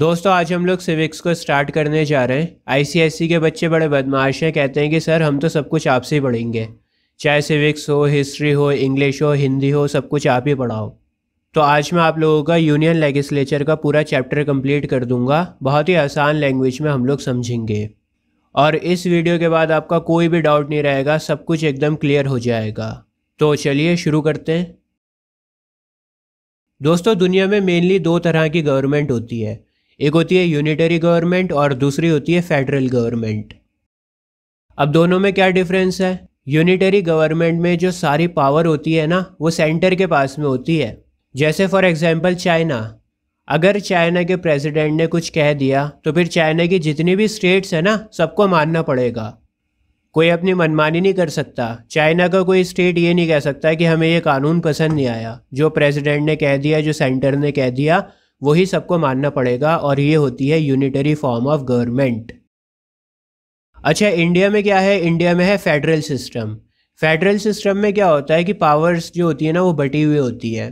दोस्तों आज हम लोग सिविक्स को स्टार्ट करने जा रहे हैं आई के बच्चे बड़े बदमाश हैं कहते हैं कि सर हम तो सब कुछ आपसे ही पढ़ेंगे चाहे सिविक्स हो हिस्ट्री हो इंग्लिश हो हिंदी हो सब कुछ आप ही पढ़ाओ तो आज मैं आप लोगों का यूनियन लेगिस्लेचर का पूरा चैप्टर कंप्लीट कर दूंगा बहुत ही आसान लैंग्वेज में हम लोग समझेंगे और इस वीडियो के बाद आपका कोई भी डाउट नहीं रहेगा सब कुछ एकदम क्लियर हो जाएगा तो चलिए शुरू करते हैं दोस्तों दुनिया में मेनली दो तरह की गवर्नमेंट होती है एक होती है यूनिटरी गवर्नमेंट और दूसरी होती है फेडरल गवर्नमेंट अब दोनों में क्या डिफरेंस है यूनिटरी गवर्नमेंट में जो सारी पावर होती है ना वो सेंटर के पास में होती है जैसे फॉर एग्जांपल चाइना अगर चाइना के प्रेसिडेंट ने कुछ कह दिया तो फिर चाइना की जितनी भी स्टेट्स है ना सबको मानना पड़ेगा कोई अपनी मनमानी नहीं कर सकता चाइना का कोई स्टेट ये नहीं कह सकता कि हमें ये कानून पसंद नहीं आया जो प्रेसिडेंट ने कह दिया जो सेंटर ने कह दिया वही सबको मानना पड़ेगा और ये होती है यूनिटरी फॉर्म ऑफ गवर्नमेंट अच्छा इंडिया में क्या है इंडिया में है फेडरल सिस्टम फेडरल सिस्टम में क्या होता है कि पावर्स जो होती है ना वो बटी हुई होती है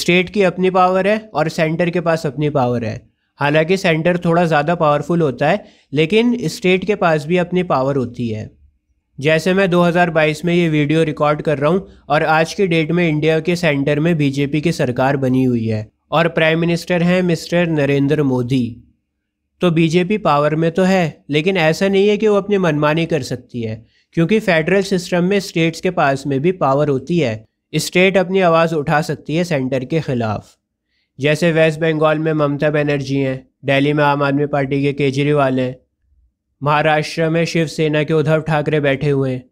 स्टेट की अपनी पावर है और सेंटर के पास अपनी पावर है हालांकि सेंटर थोड़ा ज़्यादा पावरफुल होता है लेकिन स्टेट के पास भी अपनी पावर होती है जैसे मैं 2022 में ये वीडियो रिकॉर्ड कर रहा हूँ और आज की डेट में इंडिया के सेंटर में बीजेपी की सरकार बनी हुई है और प्राइम मिनिस्टर हैं मिस्टर नरेंद्र मोदी तो बीजेपी पावर में तो है लेकिन ऐसा नहीं है कि वो अपनी मनमानी कर सकती है क्योंकि फेडरल सिस्टम में स्टेट्स के पास में भी पावर होती है स्टेट अपनी आवाज़ उठा सकती है सेंटर के खिलाफ जैसे वेस्ट बंगाल में ममता बनर्जी हैं दिल्ली में आम आदमी पार्टी के केजरीवाल हैं महाराष्ट्र में शिवसेना के उद्धव ठाकरे बैठे हुए हैं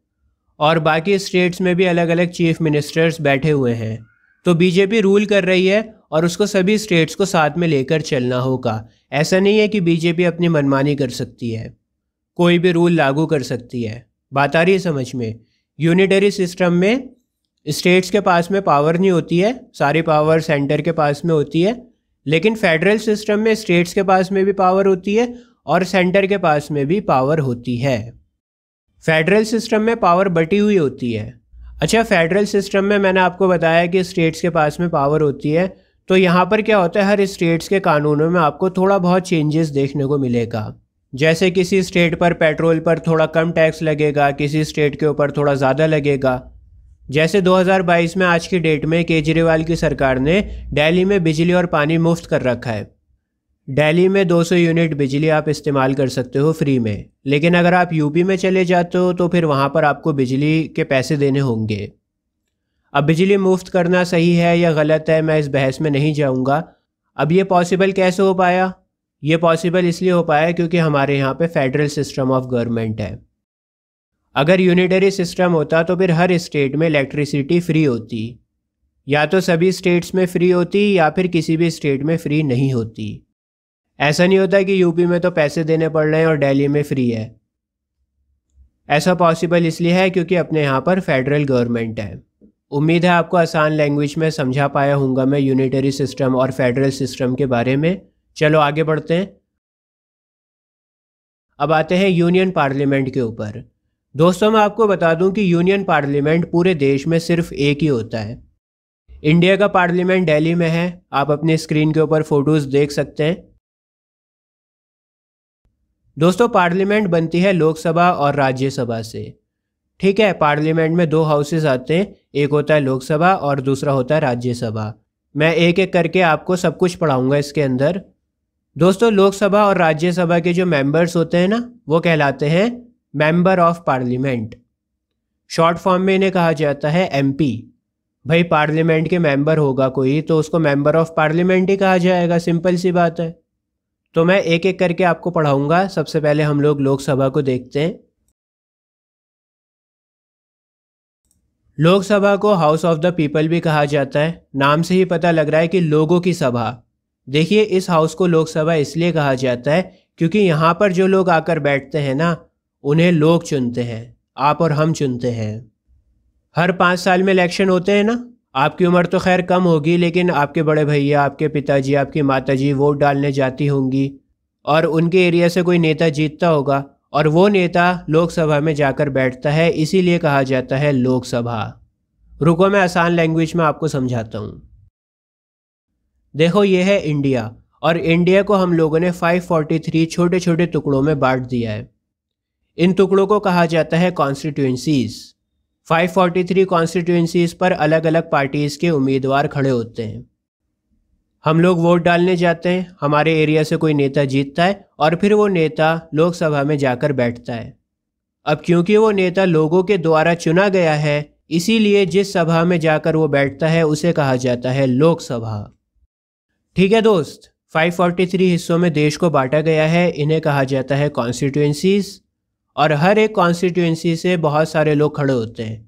और बाकी स्टेट्स में भी अलग अलग चीफ मिनिस्टर्स बैठे हुए हैं तो बीजेपी रूल कर रही है और उसको सभी स्टेट्स को साथ में लेकर चलना होगा ऐसा नहीं है कि बीजेपी अपनी मनमानी कर सकती है कोई भी रूल लागू कर सकती है बात आ रही है समझ में यूनिटरी सिस्टम में स्टेट्स के पास में पावर नहीं होती है सारी पावर सेंटर के पास में होती है लेकिन फेडरल सिस्टम में स्टेट्स के पास में भी पावर होती है और सेंटर के पास में भी पावर होती है फेडरल सिस्टम में पावर बटी हुई होती है अच्छा फेडरल सिस्टम में मैंने आपको बताया कि स्टेट्स के पास में पावर होती है तो यहाँ पर क्या होता है हर स्टेट्स के कानूनों में आपको थोड़ा बहुत चेंजेस देखने को मिलेगा जैसे किसी स्टेट पर पेट्रोल पर थोड़ा कम टैक्स लगेगा किसी स्टेट के ऊपर थोड़ा ज़्यादा लगेगा जैसे 2022 में आज की डेट में केजरीवाल की सरकार ने दिल्ली में बिजली और पानी मुफ्त कर रखा है दिल्ली में 200 यूनिट बिजली आप इस्तेमाल कर सकते हो फ्री में लेकिन अगर आप यूपी में चले जाते हो तो फिर वहाँ पर आपको बिजली के पैसे देने होंगे अब बिजली मुफ्त करना सही है या गलत है मैं इस बहस में नहीं जाऊँगा अब ये पॉसिबल कैसे हो पाया ये पॉसिबल इसलिए हो पाया क्योंकि हमारे यहाँ पे फेडरल सिस्टम ऑफ गवर्नमेंट है अगर यूनिटरी सिस्टम होता तो फिर हर स्टेट में इलेक्ट्रिसिटी फ्री होती या तो सभी स्टेट्स में फ्री होती या फिर किसी भी स्टेट में फ्री नहीं होती ऐसा नहीं होता कि यूपी में तो पैसे देने पड़ रहे हैं और दिल्ली में फ्री है ऐसा पॉसिबल इसलिए है क्योंकि अपने यहाँ पर फेडरल गवर्नमेंट है उम्मीद है आपको आसान लैंग्वेज में समझा पाया हूँगा मैं यूनिटरी सिस्टम और फेडरल सिस्टम के बारे में चलो आगे बढ़ते हैं अब आते हैं यूनियन पार्लियामेंट के ऊपर दोस्तों मैं आपको बता दूं कि यूनियन पार्लियामेंट पूरे देश में सिर्फ एक ही होता है इंडिया का पार्लियामेंट दिल्ली में है आप अपने स्क्रीन के ऊपर फोटोज़ देख सकते हैं दोस्तों पार्लियामेंट बनती है लोकसभा और राज्यसभा से ठीक है पार्लियामेंट में दो हाउसेस आते हैं एक होता है लोकसभा और दूसरा होता है राज्यसभा मैं एक एक करके आपको सब कुछ पढ़ाऊंगा इसके अंदर दोस्तों लोकसभा और राज्यसभा के जो मेंबर्स होते हैं ना वो कहलाते हैं member of parliament short form में इन्हें कहा जाता है एम भाई पार्लियामेंट के मेंबर होगा कोई तो उसको मेंबर ऑफ पार्लियामेंट ही कहा जाएगा सिंपल सी बात है तो मैं एक एक करके आपको पढ़ाऊंगा सबसे पहले हम लोग लोकसभा को देखते हैं लोकसभा को हाउस ऑफ द पीपल भी कहा जाता है नाम से ही पता लग रहा है कि लोगों की सभा देखिए इस हाउस को लोकसभा इसलिए कहा जाता है क्योंकि यहाँ पर जो लोग आकर बैठते हैं ना उन्हें लोग चुनते हैं आप और हम चुनते हैं हर पाँच साल में इलेक्शन होते हैं ना आपकी उम्र तो खैर कम होगी लेकिन आपके बड़े भैया आपके पिताजी आपकी माताजी वोट डालने जाती होंगी और उनके एरिया से कोई नेता जीतता होगा और वो नेता लोकसभा में जाकर बैठता है इसीलिए कहा जाता है लोकसभा रुको मैं आसान लैंग्वेज में आपको समझाता हूँ देखो ये है इंडिया और इंडिया को हम लोगों ने 543 छोटे छोटे टुकड़ों में बांट दिया है इन टुकड़ों को कहा जाता है कॉन्स्टिट्यूंसीज़ 543 कॉन्स्टिट्यूंसीज पर अलग अलग पार्टीज़ के उम्मीदवार खड़े होते हैं हम लोग वोट डालने जाते हैं हमारे एरिया से कोई नेता जीतता है और फिर वो नेता लोकसभा में जाकर बैठता है अब क्योंकि वो नेता लोगों के द्वारा चुना गया है इसीलिए जिस सभा में जाकर वो बैठता है उसे कहा जाता है लोकसभा ठीक है दोस्त 543 हिस्सों में देश को बांटा गया है इन्हें कहा जाता है कॉन्स्टिट्यूंसीज़ और हर एक कॉन्स्टिट्यूंसी से बहुत सारे लोग खड़े होते हैं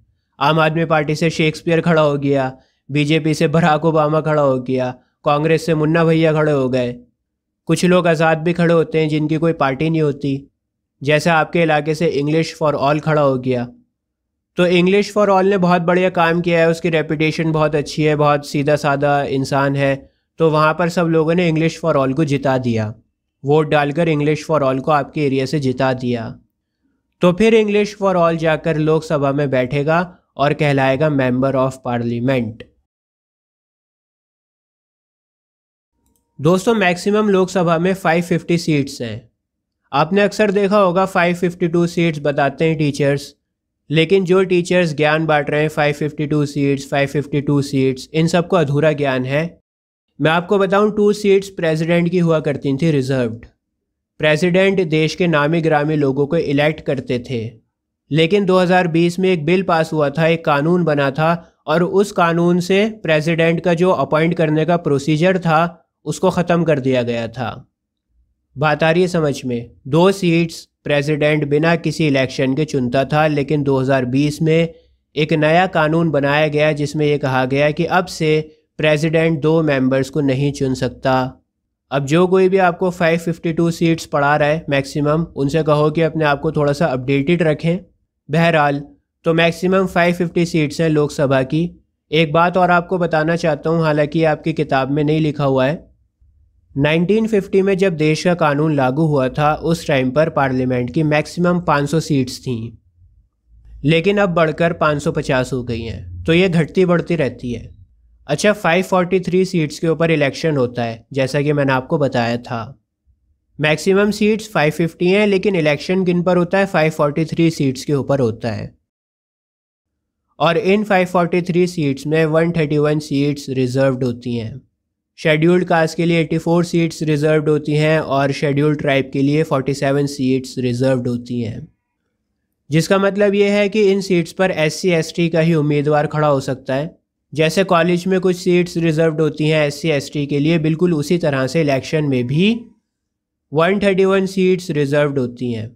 आम आदमी पार्टी से शेक्सपियर खड़ा हो गया बीजेपी से बराक ओबामा खड़ा हो गया कांग्रेस से मुन्ना भैया खड़े हो गए कुछ लोग आज़ाद भी खड़े होते हैं जिनकी कोई पार्टी नहीं होती जैसे आपके इलाके से इंग्लिश फॉर ऑल खड़ा हो गया तो इंग्लिश फॉर ऑल ने बहुत बढ़िया काम किया है उसकी रेपुटेशन बहुत अच्छी है बहुत सीधा साधा इंसान है तो वहाँ पर सब लोगों ने इंग्लिश फॉर ऑल को जिता दिया वोट डालकर इंग्लिश फॉर ऑल को आपके एरिया से जिता दिया तो फिर इंग्लिश फॉर ऑल जाकर लोकसभा में बैठेगा और कहलाएगा मेंबर ऑफ पार्लियामेंट दोस्तों मैक्सिमम लोकसभा में 550 सीट्स हैं आपने अक्सर देखा होगा 552 सीट्स बताते हैं टीचर्स लेकिन जो टीचर्स ज्ञान बांट रहे हैं 552 सीट्स 552 सीट्स इन सबको अधूरा ज्ञान है मैं आपको बताऊं टू सीट्स प्रेसिडेंट की हुआ करती थी रिजर्व्ड प्रेसिडेंट देश के नामी ग्रामी लोगों को इलेक्ट करते थे लेकिन 2020 में एक बिल पास हुआ था एक कानून बना था और उस कानून से प्रेसिडेंट का जो अपॉइंट करने का प्रोसीजर था उसको ख़त्म कर दिया गया था बात आ रही है समझ में दो सीट्स प्रेसिडेंट बिना किसी इलेक्शन के चुनता था लेकिन 2020 में एक नया कानून बनाया गया जिसमें यह कहा गया कि अब से प्रेसिडेंट दो मेंबर्स को नहीं चुन सकता अब जो कोई भी आपको 552 सीट्स पढ़ा रहा है मैक्सिमम उनसे कहो कि अपने आप को थोड़ा सा अपडेटेड रखें बहरहाल तो मैक्सिमम 550 सीट्स हैं लोकसभा की एक बात और आपको बताना चाहता हूँ हालांकि आपकी किताब में नहीं लिखा हुआ है 1950 में जब देश का कानून लागू हुआ था उस टाइम पर पार्लियामेंट की मैक्सिमम 500 सीट्स थीं लेकिन अब बढ़कर 550 हो गई हैं तो ये घटती बढ़ती रहती है अच्छा 543 सीट्स के ऊपर इलेक्शन होता है जैसा कि मैंने आपको बताया था मैक्सिमम सीट्स 550 हैं लेकिन इलेक्शन किन पर होता है 543 सीट्स के ऊपर होता है और इन 543 सीट्स में 131 सीट्स रिजर्व्ड होती हैं शेड्यूल्ड कास्ट के लिए 84 सीट्स रिजर्व्ड होती हैं और शेड्यूल्ड ट्राइब के लिए 47 सीट्स रिजर्व्ड होती हैं जिसका मतलब ये है कि इन सीट्स पर एस सी का ही उम्मीदवार खड़ा हो सकता है जैसे कॉलेज में कुछ सीट्स रिजर्व होती हैं एस सी के लिए बिल्कुल उसी तरह से इलेक्शन में भी 131 सीट्स रिजर्व होती हैं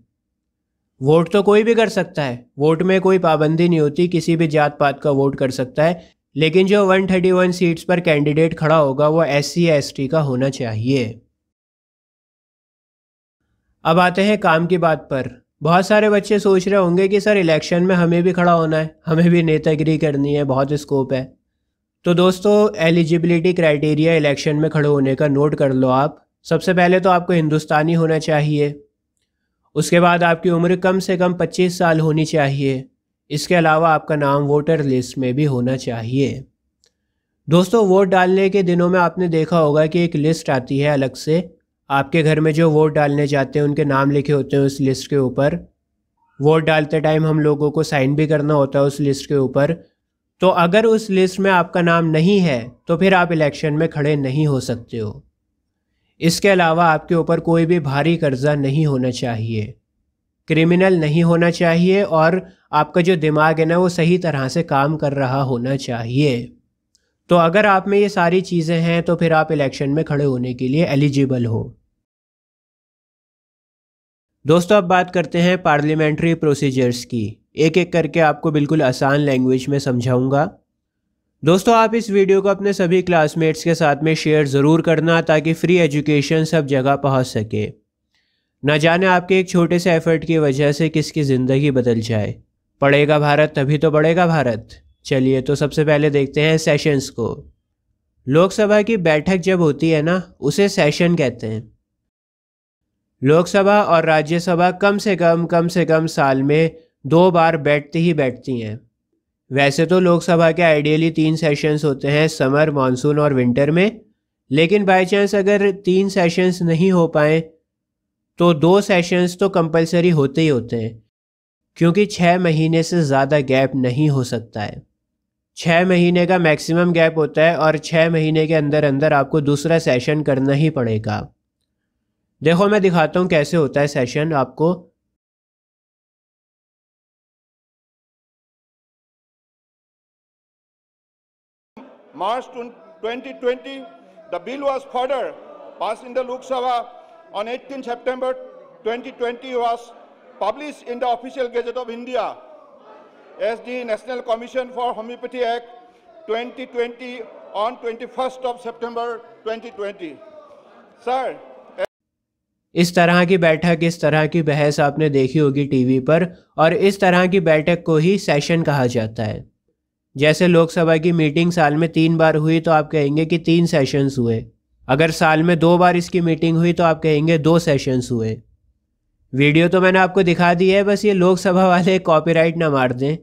वोट तो कोई भी कर सकता है वोट में कोई पाबंदी नहीं होती किसी भी जात पात का वोट कर सकता है लेकिन जो 131 सीट्स पर कैंडिडेट खड़ा होगा वो एस सी का होना चाहिए अब आते हैं काम की बात पर बहुत सारे बच्चे सोच रहे होंगे कि सर इलेक्शन में हमें भी खड़ा होना है हमें भी नेतागिरी करनी है बहुत स्कोप है तो दोस्तों एलिजिबिलिटी क्राइटेरिया इलेक्शन में खड़े होने का नोट कर लो आप सबसे पहले तो आपको हिंदुस्तानी होना चाहिए उसके बाद आपकी उम्र कम से कम 25 साल होनी चाहिए इसके अलावा आपका नाम वोटर लिस्ट में भी होना चाहिए दोस्तों वोट डालने के दिनों में आपने देखा होगा कि एक लिस्ट आती है अलग से आपके घर में जो वोट डालने जाते हैं उनके नाम लिखे होते हैं उस लिस्ट के ऊपर वोट डालते टाइम हम लोगों को साइन भी करना होता है उस लिस्ट के ऊपर तो अगर उस लिस्ट में आपका नाम नहीं है तो फिर आप इलेक्शन में खड़े नहीं हो सकते हो इसके अलावा आपके ऊपर कोई भी भारी कर्जा नहीं होना चाहिए क्रिमिनल नहीं होना चाहिए और आपका जो दिमाग है ना वो सही तरह से काम कर रहा होना चाहिए तो अगर आप में ये सारी चीज़ें हैं तो फिर आप इलेक्शन में खड़े होने के लिए एलिजिबल हो दोस्तों अब बात करते हैं पार्लियामेंट्री प्रोसीजर्स की एक एक करके आपको बिल्कुल आसान लैंग्वेज में समझाऊंगा दोस्तों आप इस वीडियो को अपने सभी क्लासमेट्स के साथ में शेयर ज़रूर करना ताकि फ्री एजुकेशन सब जगह पहुंच सके ना जाने आपके एक छोटे से एफर्ट की वजह से किसकी ज़िंदगी बदल जाए पढ़ेगा भारत तभी तो बढ़ेगा भारत चलिए तो सबसे पहले देखते हैं सेशंस को लोकसभा की बैठक जब होती है ना उसे सेशन कहते हैं लोकसभा और राज्यसभा कम से कम कम से कम साल में दो बार बैठती ही बैठती हैं वैसे तो लोकसभा के आइडियली तीन सेशंस होते हैं समर मानसून और विंटर में लेकिन बाई चांस अगर तीन सेशंस नहीं हो पाए तो दो सेशंस तो कंपलसरी होते ही होते हैं क्योंकि छः महीने से ज़्यादा गैप नहीं हो सकता है छः महीने का मैक्सिमम गैप होता है और छः महीने के अंदर अंदर आपको दूसरा सेशन करना ही पड़ेगा देखो मैं दिखाता हूँ कैसे होता है सेशन आपको March 2020, the bill was further passed in the Lok Sabha on 18 September 2020 was published in the Official Gazette of India as the National Commission for Homeopathy Act 2020 on 21st of September 2020. Sir, इस तरह की बैठक इस तरह की बहस आपने देखी होगी टीवी पर और इस तरह की बैठक को ही सेशन कहा जाता है जैसे लोकसभा की मीटिंग साल में तीन बार हुई तो आप कहेंगे कि तीन सेशंस हुए अगर साल में दो बार इसकी मीटिंग हुई तो आप कहेंगे दो सेशंस हुए वीडियो तो मैंने आपको दिखा दी है बस ये लोकसभा वाले कॉपीराइट ना मार दें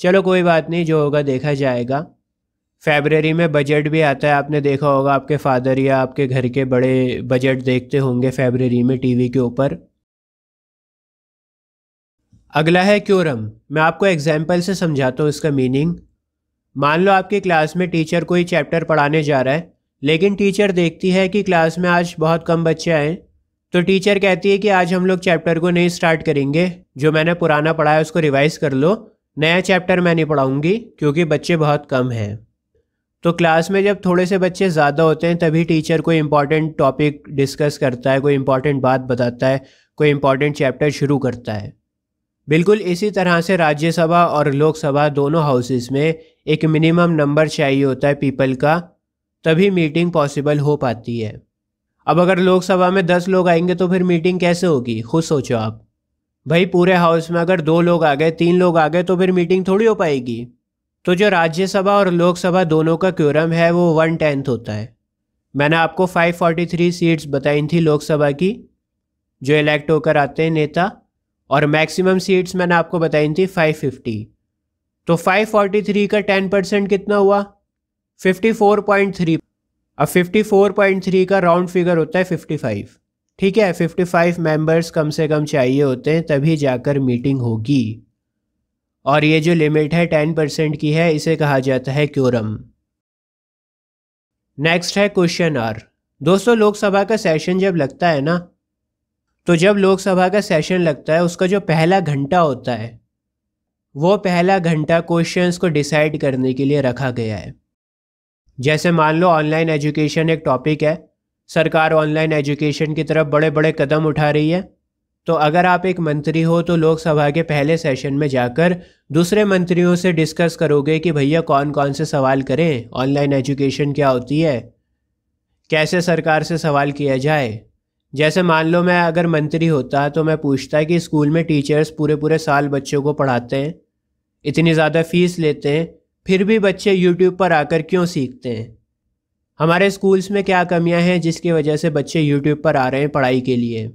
चलो कोई बात नहीं जो होगा देखा जाएगा फेबररी में बजट भी आता है आपने देखा होगा आपके फादर या आपके घर के बड़े बजट देखते होंगे फेबररी में टीवी के ऊपर अगला है क्योरम मैं आपको एग्जाम्पल से समझाता हूँ इसका मीनिंग मान लो आपकी क्लास में टीचर कोई चैप्टर पढ़ाने जा रहा है लेकिन टीचर देखती है कि क्लास में आज बहुत कम बच्चे आए तो टीचर कहती है कि आज हम लोग चैप्टर को नहीं स्टार्ट करेंगे जो मैंने पुराना पढ़ा है उसको रिवाइज़ कर लो नया चैप्टर मैं नहीं पढ़ाऊंगी क्योंकि बच्चे बहुत कम हैं तो क्लास में जब थोड़े से बच्चे ज़्यादा होते हैं तभी टीचर कोई इम्पॉर्टेंट टॉपिक डिस्कस करता है कोई इम्पॉर्टेंट बात बताता है कोई इम्पॉर्टेंट चैप्टर शुरू करता है बिल्कुल इसी तरह से राज्यसभा और लोकसभा दोनों हाउसेस में एक मिनिमम नंबर चाहिए होता है पीपल का तभी मीटिंग पॉसिबल हो पाती है अब अगर लोकसभा में दस लोग आएंगे तो फिर मीटिंग कैसे होगी खुद सोचो आप भाई पूरे हाउस में अगर दो लोग आ गए तीन लोग आ गए तो फिर मीटिंग थोड़ी हो पाएगी तो जो राज्यसभा और लोकसभा दोनों का क्योरम है वो वन टेंथ होता है मैंने आपको 543 सीट्स बताई थी लोकसभा की जो इलेक्ट होकर आते हैं नेता और मैक्सिमम सीट्स मैंने आपको बताई थी 550 तो 543 का 10 परसेंट कितना हुआ 54.3 अब 54.3 का राउंड फिगर होता है 55 ठीक है 55 मेंबर्स कम से कम चाहिए होते हैं तभी जाकर मीटिंग होगी और ये जो लिमिट है 10 परसेंट की है इसे कहा जाता है क्योरम नेक्स्ट है क्वेश्चन आर दोस्तों लोकसभा का सेशन जब लगता है ना तो जब लोकसभा का सेशन लगता है उसका जो पहला घंटा होता है वो पहला घंटा क्वेश्चंस को डिसाइड करने के लिए रखा गया है जैसे मान लो ऑनलाइन एजुकेशन एक टॉपिक है सरकार ऑनलाइन एजुकेशन की तरफ बड़े बड़े कदम उठा रही है तो अगर आप एक मंत्री हो तो लोकसभा के पहले सेशन में जाकर दूसरे मंत्रियों से डिस्कस करोगे कि भैया कौन कौन से सवाल करें ऑनलाइन एजुकेशन क्या होती है कैसे सरकार से सवाल किया जाए जैसे मान लो मैं अगर मंत्री होता तो मैं पूछता कि स्कूल में टीचर्स पूरे पूरे साल बच्चों को पढ़ाते हैं इतनी ज़्यादा फीस लेते हैं फिर भी बच्चे यूट्यूब पर आकर क्यों सीखते हैं हमारे स्कूल्स में क्या कमियां हैं जिसकी वजह से बच्चे यूट्यूब पर आ रहे हैं पढ़ाई के लिए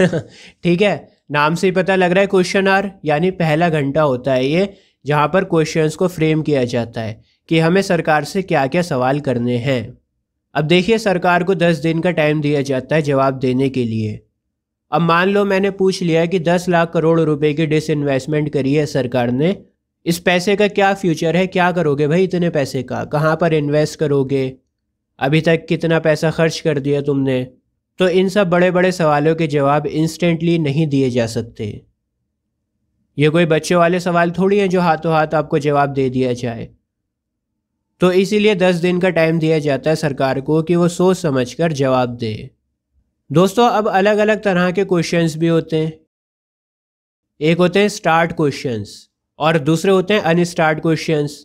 ठीक है नाम से ही पता लग रहा है क्वेश्चन आर यानी पहला घंटा होता है ये जहाँ पर क्वेश्चंस को फ्रेम किया जाता है कि हमें सरकार से क्या क्या सवाल करने हैं अब देखिए सरकार को दस दिन का टाइम दिया जाता है जवाब देने के लिए अब मान लो मैंने पूछ लिया कि दस लाख करोड़ रुपए की डिस इन्वेस्टमेंट करी है सरकार ने इस पैसे का क्या फ्यूचर है क्या करोगे भाई इतने पैसे का कहाँ पर इन्वेस्ट करोगे अभी तक कितना पैसा खर्च कर दिया तुमने तो इन सब बड़े बड़े सवालों के जवाब इंस्टेंटली नहीं दिए जा सकते ये कोई बच्चों वाले सवाल थोड़ी हैं जो हाथों हाथ आपको जवाब दे दिया जाए तो इसीलिए दस दिन का टाइम दिया जाता है सरकार को कि वो सोच समझ कर जवाब दे दोस्तों अब अलग अलग तरह के क्वेश्चंस भी होते हैं एक होते हैं स्टार्ट क्वेश्चंस और दूसरे होते हैं अनस्टार्ट क्वेश्चंस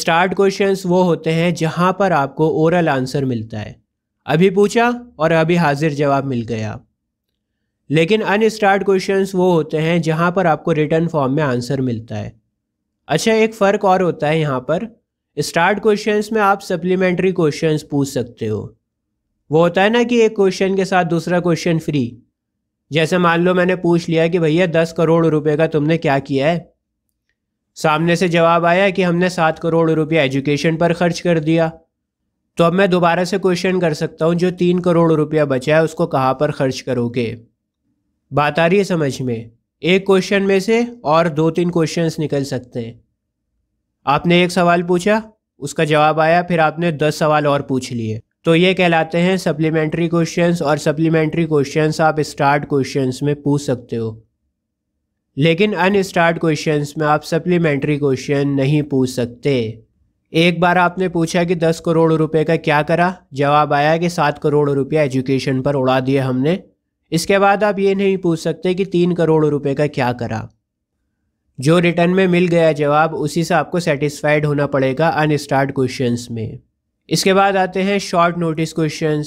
स्टार्ट क्वेश्चंस वो होते हैं जहां पर आपको ओरल आंसर मिलता है अभी पूछा और अभी हाजिर जवाब मिल गया लेकिन अनस्टार्ट क्वेश्चंस वो होते हैं जहां पर आपको रिटर्न फॉर्म में आंसर मिलता है अच्छा एक फ़र्क और होता है यहाँ पर स्टार्ट क्वेश्चंस में आप सप्लीमेंट्री क्वेश्चंस पूछ सकते हो वो होता है ना कि एक क्वेश्चन के साथ दूसरा क्वेश्चन फ्री जैसे मान लो मैंने पूछ लिया कि भैया दस करोड़ रुपए का तुमने क्या किया है सामने से जवाब आया कि हमने सात करोड़ रुपया एजुकेशन पर खर्च कर दिया तो अब मैं दोबारा से क्वेश्चन कर सकता हूँ जो तीन करोड़ रुपया बचा है उसको कहाँ पर खर्च करोगे बात आ रही है समझ में एक क्वेश्चन में से और दो तीन क्वेश्चंस निकल सकते हैं आपने एक सवाल पूछा उसका जवाब आया फिर आपने दस सवाल और पूछ लिए तो ये कहलाते हैं सप्लीमेंट्री क्वेश्चंस और सप्लीमेंट्री क्वेश्चंस आप स्टार्ट क्वेश्चंस में पूछ सकते हो लेकिन अनस्टार्ट क्वेश्चंस में आप सप्लीमेंट्री क्वेश्चन नहीं पूछ सकते एक बार आपने पूछा कि दस करोड़ रुपए का क्या करा जवाब आया कि सात करोड़ रुपया एजुकेशन पर उड़ा दिए हमने इसके बाद आप ये नहीं पूछ सकते कि तीन करोड़ रुपए का क्या करा जो रिटर्न में मिल गया जवाब उसी से आपको सेटिस्फाइड होना पड़ेगा अनस्टार्ट क्वेश्चन में इसके बाद आते हैं शॉर्ट नोटिस क्वेश्चन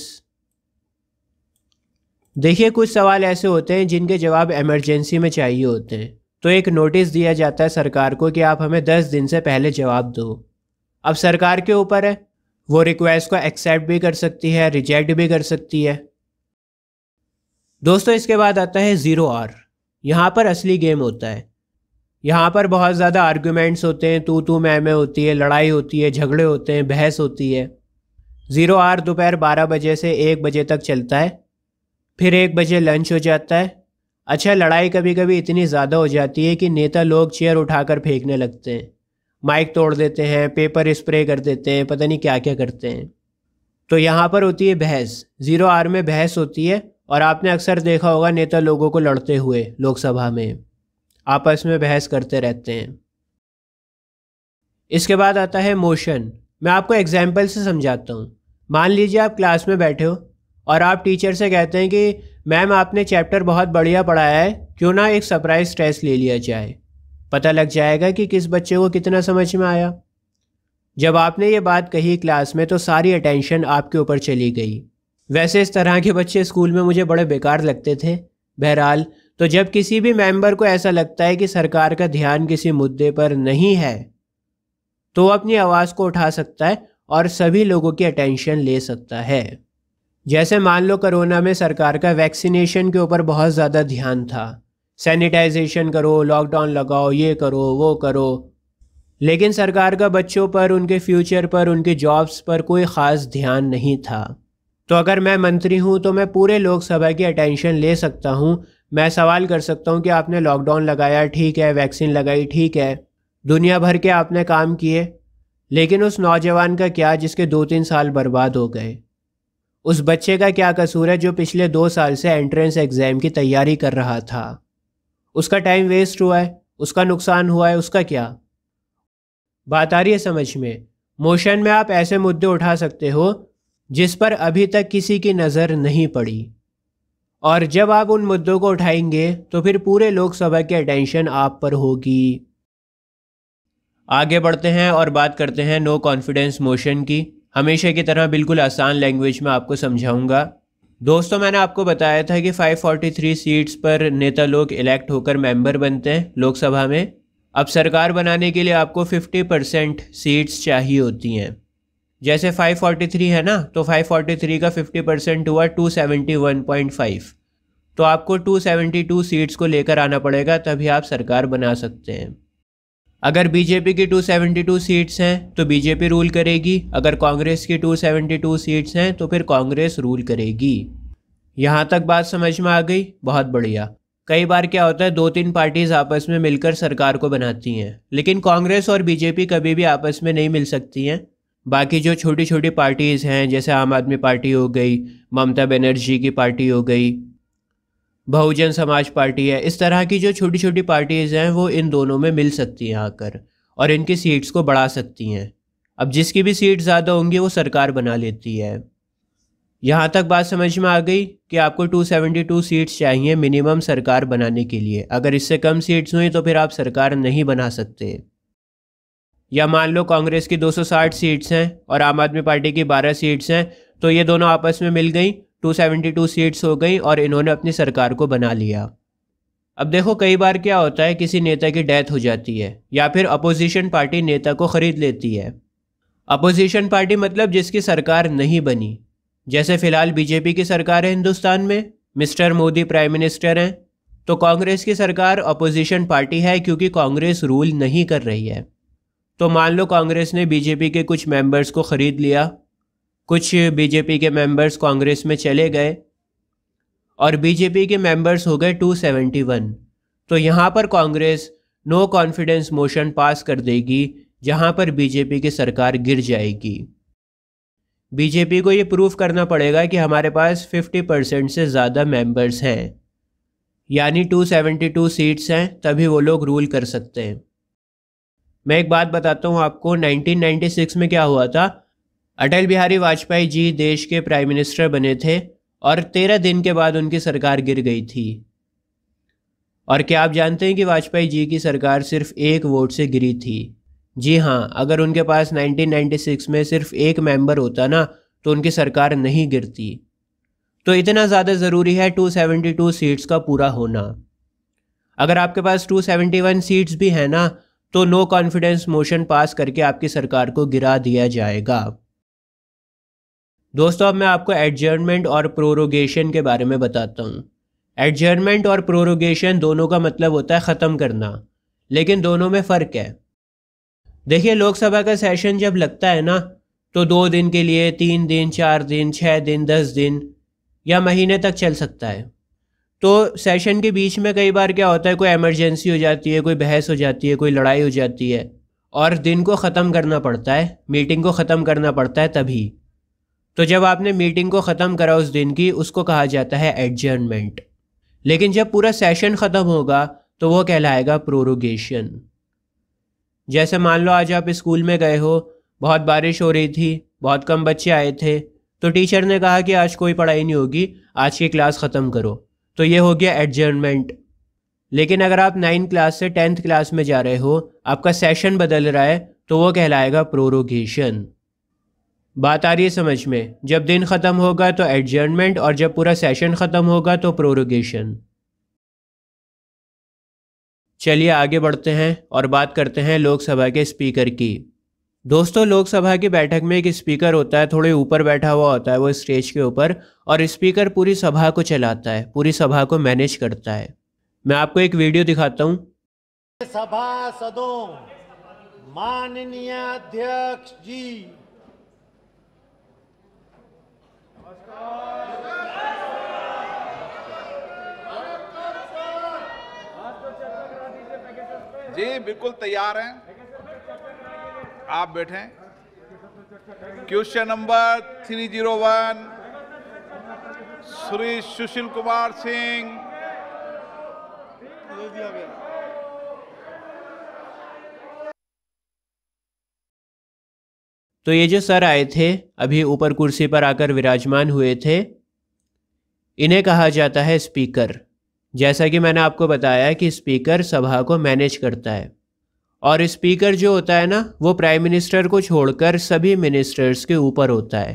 देखिए कुछ सवाल ऐसे होते हैं जिनके जवाब इमरजेंसी में चाहिए होते हैं तो एक नोटिस दिया जाता है सरकार को कि आप हमें दस दिन से पहले जवाब दो अब सरकार के ऊपर है वो रिक्वेस्ट को एक्सेप्ट भी कर सकती है रिजेक्ट भी कर सकती है दोस्तों इसके बाद आता है ज़ीरो आर यहाँ पर असली गेम होता है यहाँ पर बहुत ज़्यादा आर्ग्यूमेंट्स होते हैं तू तू मैं मैं होती है लड़ाई होती है झगड़े होते हैं बहस होती है ज़ीरो आर दोपहर बारह बजे से एक बजे तक चलता है फिर एक बजे लंच हो जाता है अच्छा लड़ाई कभी कभी इतनी ज़्यादा हो जाती है कि नेता लोग चेयर उठाकर फेंकने लगते हैं माइक तोड़ देते हैं पेपर स्प्रे कर देते हैं पता नहीं क्या क्या करते हैं तो यहाँ पर होती है बहस ज़ीरो आर में बहस होती है और आपने अक्सर देखा होगा नेता लोगों को लड़ते हुए लोकसभा में आपस में बहस करते रहते हैं इसके बाद आता है मोशन मैं आपको एग्जाम्पल से समझाता हूँ मान लीजिए आप क्लास में बैठे हो और आप टीचर से कहते हैं कि मैम आपने चैप्टर बहुत बढ़िया पढ़ाया है क्यों ना एक सरप्राइज टेस्ट ले लिया जाए पता लग जाएगा कि किस बच्चे को कितना समझ में आया जब आपने ये बात कही क्लास में तो सारी अटेंशन आपके ऊपर चली गई वैसे इस तरह के बच्चे स्कूल में मुझे बड़े बेकार लगते थे बहरहाल तो जब किसी भी मेंबर को ऐसा लगता है कि सरकार का ध्यान किसी मुद्दे पर नहीं है तो वो अपनी आवाज़ को उठा सकता है और सभी लोगों की अटेंशन ले सकता है जैसे मान लो कोरोना में सरकार का वैक्सीनेशन के ऊपर बहुत ज़्यादा ध्यान था सैनिटाइजेशन करो लॉकडाउन लगाओ ये करो वो करो लेकिन सरकार का बच्चों पर उनके फ्यूचर पर उनके जॉब्स पर कोई ख़ास ध्यान नहीं था तो अगर मैं मंत्री हूँ तो मैं पूरे लोकसभा की अटेंशन ले सकता हूँ मैं सवाल कर सकता हूँ कि आपने लॉकडाउन लगाया ठीक है वैक्सीन लगाई ठीक है दुनिया भर के आपने काम किए लेकिन उस नौजवान का क्या जिसके दो तीन साल बर्बाद हो गए उस बच्चे का क्या कसूर है जो पिछले दो साल से एंट्रेंस एग्ज़ाम की तैयारी कर रहा था उसका टाइम वेस्ट हुआ है उसका नुकसान हुआ है उसका क्या बात आ रही है समझ में मोशन में आप ऐसे मुद्दे उठा सकते हो जिस पर अभी तक किसी की नज़र नहीं पड़ी और जब आप उन मुद्दों को उठाएंगे तो फिर पूरे लोकसभा की अटेंशन आप पर होगी आगे बढ़ते हैं और बात करते हैं नो कॉन्फिडेंस मोशन की हमेशा की तरह बिल्कुल आसान लैंग्वेज में आपको समझाऊंगा दोस्तों मैंने आपको बताया था कि 543 सीट्स पर नेता लोग इलेक्ट होकर मेंबर बनते हैं लोकसभा में अब सरकार बनाने के लिए आपको 50 परसेंट सीट्स चाहिए होती हैं जैसे 543 है ना तो 543 का 50 परसेंट हुआ 271.5 तो आपको 272 सीट्स को लेकर आना पड़ेगा तभी आप सरकार बना सकते हैं अगर बीजेपी की 272 सीट्स हैं तो बीजेपी रूल करेगी अगर कांग्रेस की 272 सीट्स हैं तो फिर कांग्रेस रूल करेगी यहाँ तक बात समझ में आ गई बहुत बढ़िया कई बार क्या होता है दो तीन पार्टीज आपस में मिलकर सरकार को बनाती हैं लेकिन कांग्रेस और बीजेपी कभी भी आपस में नहीं मिल सकती हैं बाकी जो छोटी छोटी पार्टीज़ हैं जैसे आम आदमी पार्टी हो गई ममता बनर्जी की पार्टी हो गई बहुजन समाज पार्टी है इस तरह की जो छोटी छोटी पार्टीज़ हैं वो इन दोनों में मिल सकती हैं आकर और इनकी सीट्स को बढ़ा सकती हैं अब जिसकी भी सीट ज़्यादा होंगी वो सरकार बना लेती है यहाँ तक बात समझ में आ गई कि आपको 272 सीट्स चाहिए मिनिमम सरकार बनाने के लिए अगर इससे कम सीट्स हुई तो फिर आप सरकार नहीं बना सकते या मान लो कांग्रेस की 260 सीट्स हैं और आम आदमी पार्टी की 12 सीट्स हैं तो ये दोनों आपस में मिल गई 272 सीट्स हो गई और इन्होंने अपनी सरकार को बना लिया अब देखो कई बार क्या होता है किसी नेता की डेथ हो जाती है या फिर अपोजिशन पार्टी नेता को ख़रीद लेती है अपोजिशन पार्टी मतलब जिसकी सरकार नहीं बनी जैसे फ़िलहाल बीजेपी की सरकार है हिंदुस्तान में मिस्टर मोदी प्राइम मिनिस्टर हैं तो कांग्रेस की सरकार अपोजिशन पार्टी है क्योंकि कांग्रेस रूल नहीं कर रही है तो मान लो कांग्रेस ने बीजेपी के कुछ मेंबर्स को ख़रीद लिया कुछ बीजेपी के मेंबर्स कांग्रेस में चले गए और बीजेपी के मेंबर्स हो गए 271 तो यहाँ पर Congress no confidence motion pass कर देगी जहाँ पर बीजेपी की सरकार गिर जाएगी बीजेपी को ये प्रूव करना पड़ेगा कि हमारे पास 50 परसेंट से ज़्यादा मेंबर्स हैं यानी 272 सीट्स हैं तभी वो लोग रूल कर सकते हैं मैं एक बात बताता हूँ आपको 1996 में क्या हुआ था अटल बिहारी वाजपेयी जी देश के प्राइम मिनिस्टर बने थे और तेरह दिन के बाद उनकी सरकार गिर गई थी और क्या आप जानते हैं कि वाजपेयी जी की सरकार सिर्फ एक वोट से गिरी थी जी हाँ अगर उनके पास 1996 में सिर्फ एक मेंबर होता ना तो उनकी सरकार नहीं गिरती तो इतना ज़्यादा ज़रूरी है 272 सीट्स का पूरा होना अगर आपके पास 271 सीट्स भी हैं ना तो नो कॉन्फिडेंस मोशन पास करके आपकी सरकार को गिरा दिया जाएगा दोस्तों अब मैं आपको एडजर्नमेंट और प्रोरोगेशन के बारे में बताता हूँ एडजर्नमेंट और प्रोरोगेशन दोनों का मतलब होता है ख़त्म करना लेकिन दोनों में फ़र्क है देखिए लोकसभा का सेशन जब लगता है ना तो दो दिन के लिए तीन दिन चार दिन छः दिन दस दिन या महीने तक चल सकता है तो सेशन के बीच में कई बार क्या होता है कोई इमरजेंसी हो जाती है कोई बहस हो जाती है कोई लड़ाई हो जाती है और दिन को ख़त्म करना पड़ता है मीटिंग को ख़त्म करना पड़ता है तभी तो जब आपने मीटिंग को ख़त्म करा उस दिन की उसको कहा जाता है एडजर्नमेंट लेकिन जब पूरा सेशन ख़त्म होगा तो वो कहलाएगा प्रोरोगेशन जैसे मान लो आज आप स्कूल में गए हो बहुत बारिश हो रही थी बहुत कम बच्चे आए थे तो टीचर ने कहा कि आज कोई पढ़ाई नहीं होगी आज की क्लास ख़त्म करो तो ये हो गया एडजर्नमेंट लेकिन अगर आप नाइन्थ क्लास से टेंथ क्लास में जा रहे हो आपका सेशन बदल रहा है तो वो कहलाएगा प्रोरोगेशन बात आ रही है समझ में जब दिन ख़त्म होगा तो एडजर्नमेंट और जब पूरा सेशन ख़त्म होगा तो प्रोरोगेशन चलिए आगे बढ़ते हैं और बात करते हैं लोकसभा के स्पीकर की दोस्तों लोकसभा की बैठक में एक स्पीकर होता है थोड़े ऊपर बैठा हुआ होता है वो स्टेज के ऊपर और स्पीकर पूरी सभा को चलाता है पूरी सभा को मैनेज करता है मैं आपको एक वीडियो दिखाता हूँ सभा सदों माननीय अध्यक्ष जी जी बिल्कुल तैयार हैं आप बैठे question number three zero one Shri Sushil Kumar Singh तो ये जो सर आए थे अभी ऊपर कुर्सी पर आकर विराजमान हुए थे इन्हें कहा जाता है स्पीकर जैसा कि मैंने आपको बताया कि स्पीकर सभा को मैनेज करता है और स्पीकर जो होता है ना वो प्राइम मिनिस्टर को छोड़कर सभी मिनिस्टर्स के ऊपर होता है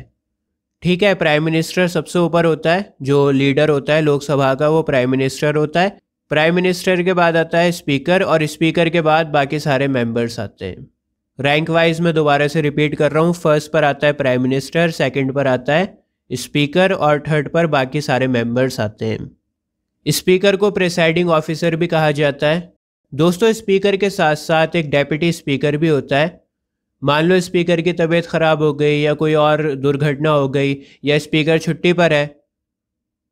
ठीक है प्राइम मिनिस्टर सबसे ऊपर होता है जो लीडर होता है लोकसभा का वो प्राइम मिनिस्टर होता है प्राइम मिनिस्टर के बाद आता है स्पीकर और स्पीकर के बाद बाकी सारे मेंबर्स आते हैं रैंक वाइज मैं दोबारा से रिपीट कर रहा हूँ फर्स्ट पर आता है प्राइम मिनिस्टर सेकंड पर आता है स्पीकर और थर्ड पर बाकी सारे मेंबर्स आते हैं स्पीकर को प्रिसाइडिंग ऑफिसर भी कहा जाता है दोस्तों स्पीकर के साथ साथ एक डेप्यूटी स्पीकर भी होता है मान लो स्पीकर की तबीयत ख़राब हो गई या कोई और दुर्घटना हो गई या स्पीकर छुट्टी पर है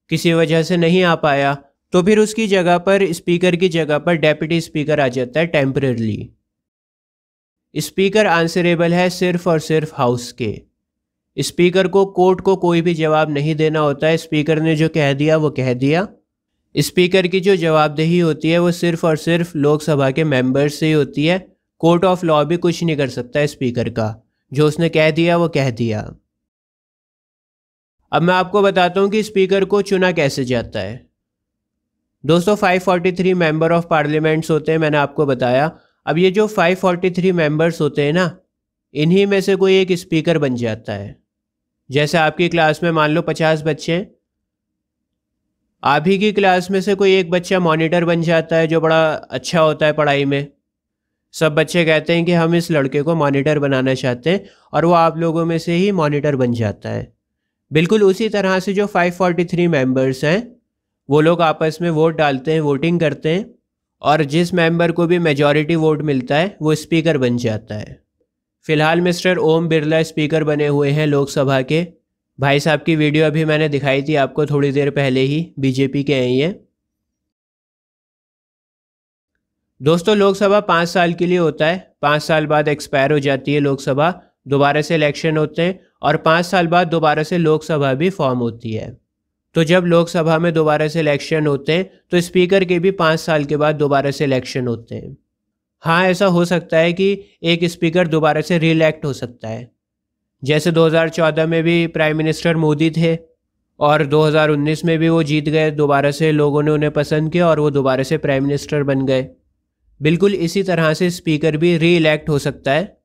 किसी वजह से नहीं आ पाया तो फिर उसकी जगह पर स्पीकर की जगह पर डेप्यूटी स्पीकर आ जाता है टेम्परेली स्पीकर आंसरेबल है सिर्फ और सिर्फ हाउस के स्पीकर को कोर्ट को कोई भी जवाब नहीं देना होता है स्पीकर ने जो कह दिया वो कह दिया स्पीकर की जो जवाबदेही होती है वो सिर्फ और सिर्फ लोकसभा के मेंबर्स से ही होती है कोर्ट ऑफ लॉ भी कुछ नहीं कर सकता स्पीकर का जो उसने कह दिया वो कह दिया अब मैं आपको बताता हूँ कि स्पीकर को चुना कैसे जाता है दोस्तों 543 मेंबर ऑफ पार्लियामेंट्स होते हैं मैंने आपको बताया अब ये जो 543 मेंबर्स होते हैं ना इन्हीं में से कोई एक स्पीकर बन जाता है जैसे आपकी क्लास में मान लो 50 बच्चे हैं आप ही की क्लास में से कोई एक बच्चा मॉनिटर बन जाता है जो बड़ा अच्छा होता है पढ़ाई में सब बच्चे कहते हैं कि हम इस लड़के को मॉनिटर बनाना चाहते हैं और वो आप लोगों में से ही मॉनिटर बन जाता है बिल्कुल उसी तरह से जो 543 मेंबर्स हैं वो लोग आपस में वोट डालते हैं वोटिंग करते हैं और जिस मेंबर को भी मेजॉरिटी वोट मिलता है वो स्पीकर बन जाता है फिलहाल मिस्टर ओम बिरला स्पीकर बने हुए हैं लोकसभा के भाई साहब की वीडियो अभी मैंने दिखाई थी आपको थोड़ी देर पहले ही बीजेपी के हैं ये दोस्तों लोकसभा पाँच साल के लिए होता है पाँच साल बाद एक्सपायर हो जाती है लोकसभा दोबारा से इलेक्शन होते हैं और पाँच साल बाद दोबारा से लोकसभा भी फॉर्म होती है तो जब लोकसभा में दोबारा से इलेक्शन होते हैं तो स्पीकर के भी पाँच साल के बाद दोबारा से इलेक्शन होते हैं हाँ ऐसा हो सकता है कि एक स्पीकर दोबारा से रीलेक्ट हो सकता है जैसे 2014 में भी प्राइम मिनिस्टर मोदी थे और 2019 में भी वो जीत गए दोबारा से लोगों ने उन्हें पसंद किया और वो दोबारा से प्राइम मिनिस्टर बन गए बिल्कुल इसी तरह से स्पीकर भी री इलेक्ट हो सकता है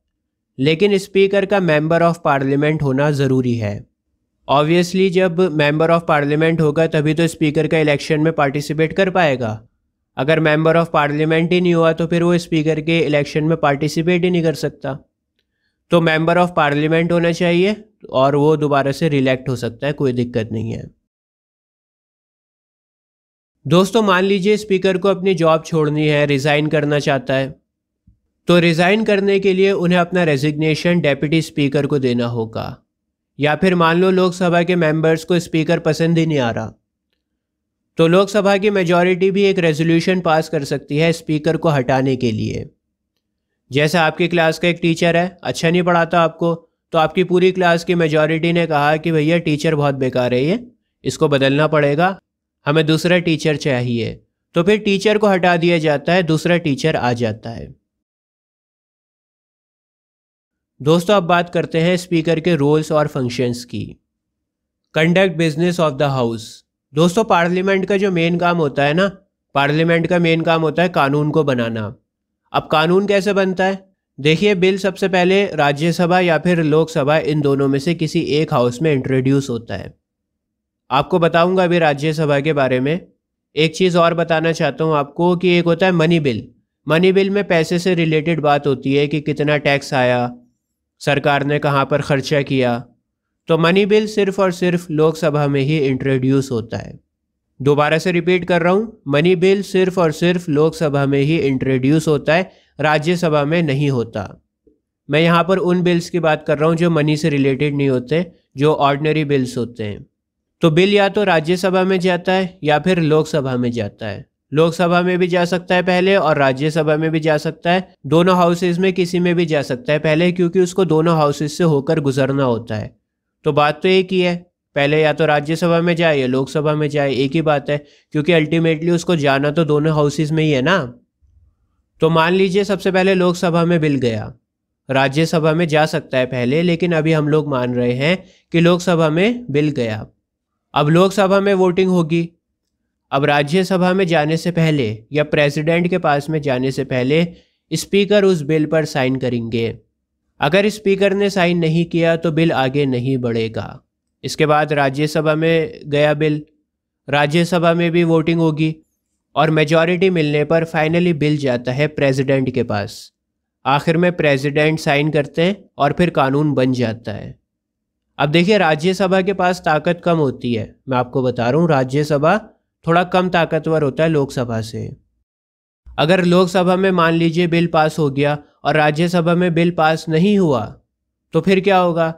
लेकिन स्पीकर का मेंबर ऑफ पार्लियामेंट होना ज़रूरी है ऑब्वियसली जब मेंबर ऑफ पार्लियामेंट होगा तभी तो स्पीकर का इलेक्शन में पार्टिसिपेट कर पाएगा अगर मेंबर ऑफ पार्लियामेंट ही नहीं हुआ तो फिर वो स्पीकर के इलेक्शन में पार्टिसिपेट ही नहीं कर सकता तो मेंबर ऑफ पार्लियामेंट होना चाहिए और वो दोबारा से रिलेक्ट हो सकता है कोई दिक्कत नहीं है दोस्तों मान लीजिए स्पीकर को अपनी जॉब छोड़नी है रिज़ाइन करना चाहता है तो रिज़ाइन करने के लिए उन्हें अपना रेजिग्नेशन डेप्यूटी स्पीकर को देना होगा या फिर मान लो लोकसभा के मेंबर्स को स्पीकर पसंद ही नहीं आ रहा तो लोकसभा की मेजॉरिटी भी एक रेजोल्यूशन पास कर सकती है स्पीकर को हटाने के लिए जैसे आपकी क्लास का एक टीचर है अच्छा नहीं पढ़ाता आपको तो आपकी पूरी क्लास की मेजॉरिटी ने कहा कि भैया टीचर बहुत बेकार है ये इसको बदलना पड़ेगा हमें दूसरा टीचर चाहिए तो फिर टीचर को हटा दिया जाता है दूसरा टीचर आ जाता है दोस्तों अब बात करते हैं स्पीकर के रोल्स और फंक्शंस की conduct business of the house दोस्तों पार्लियामेंट का जो मेन काम होता है ना पार्लियामेंट का मेन काम होता है कानून को बनाना अब कानून कैसे बनता है देखिए बिल सबसे पहले राज्यसभा या फिर लोकसभा इन दोनों में से किसी एक हाउस में इंट्रोड्यूस होता है आपको बताऊंगा अभी राज्यसभा के बारे में एक चीज़ और बताना चाहता हूँ आपको कि एक होता है मनी बिल मनी बिल में पैसे से रिलेटेड बात होती है कि कितना टैक्स आया सरकार ने कहाँ पर खर्चा किया तो मनी बिल सिर्फ और सिर्फ लोकसभा में ही इंट्रोड्यूस होता है दोबारा से रिपीट कर रहा हूँ मनी बिल सिर्फ और सिर्फ लोकसभा में ही इंट्रोड्यूस होता है राज्यसभा में नहीं होता मैं यहाँ पर उन बिल्स की बात कर रहा हूँ जो मनी से रिलेटेड नहीं होते जो ऑर्डनरी बिल्स होते हैं तो बिल या तो राज्यसभा में जाता है या फिर लोकसभा में जाता है लोकसभा में भी जा सकता है पहले और राज्यसभा में भी जा सकता है दोनों हाउसेज में किसी में भी जा सकता है पहले क्योंकि उसको दोनों हाउसेज से होकर गुजरना होता है तो बात तो एक ही है पहले या तो राज्यसभा में जाए या लोकसभा में जाए एक ही बात है क्योंकि अल्टीमेटली उसको जाना तो दोनों हाउसेज में ही है ना तो मान लीजिए सबसे पहले लोकसभा में बिल गया राज्यसभा में जा सकता है पहले लेकिन अभी हम लोग मान रहे हैं कि लोकसभा में बिल गया अब लोकसभा में वोटिंग होगी अब राज्यसभा में जाने से पहले या प्रेसिडेंट के पास में जाने से पहले स्पीकर उस बिल पर साइन करेंगे अगर स्पीकर ने साइन नहीं किया तो बिल आगे नहीं बढ़ेगा इसके बाद राज्यसभा में गया बिल राज्यसभा में भी वोटिंग होगी और मेजॉरिटी मिलने पर फाइनली बिल जाता है प्रेसिडेंट के पास आखिर में प्रेसिडेंट साइन करते हैं और फिर कानून बन जाता है अब देखिए राज्यसभा के पास ताकत कम होती है मैं आपको बता रहा हूँ राज्यसभा थोड़ा कम ताकतवर होता है लोकसभा से अगर लोकसभा में मान लीजिए बिल पास हो गया और राज्यसभा में बिल पास नहीं हुआ तो फिर क्या होगा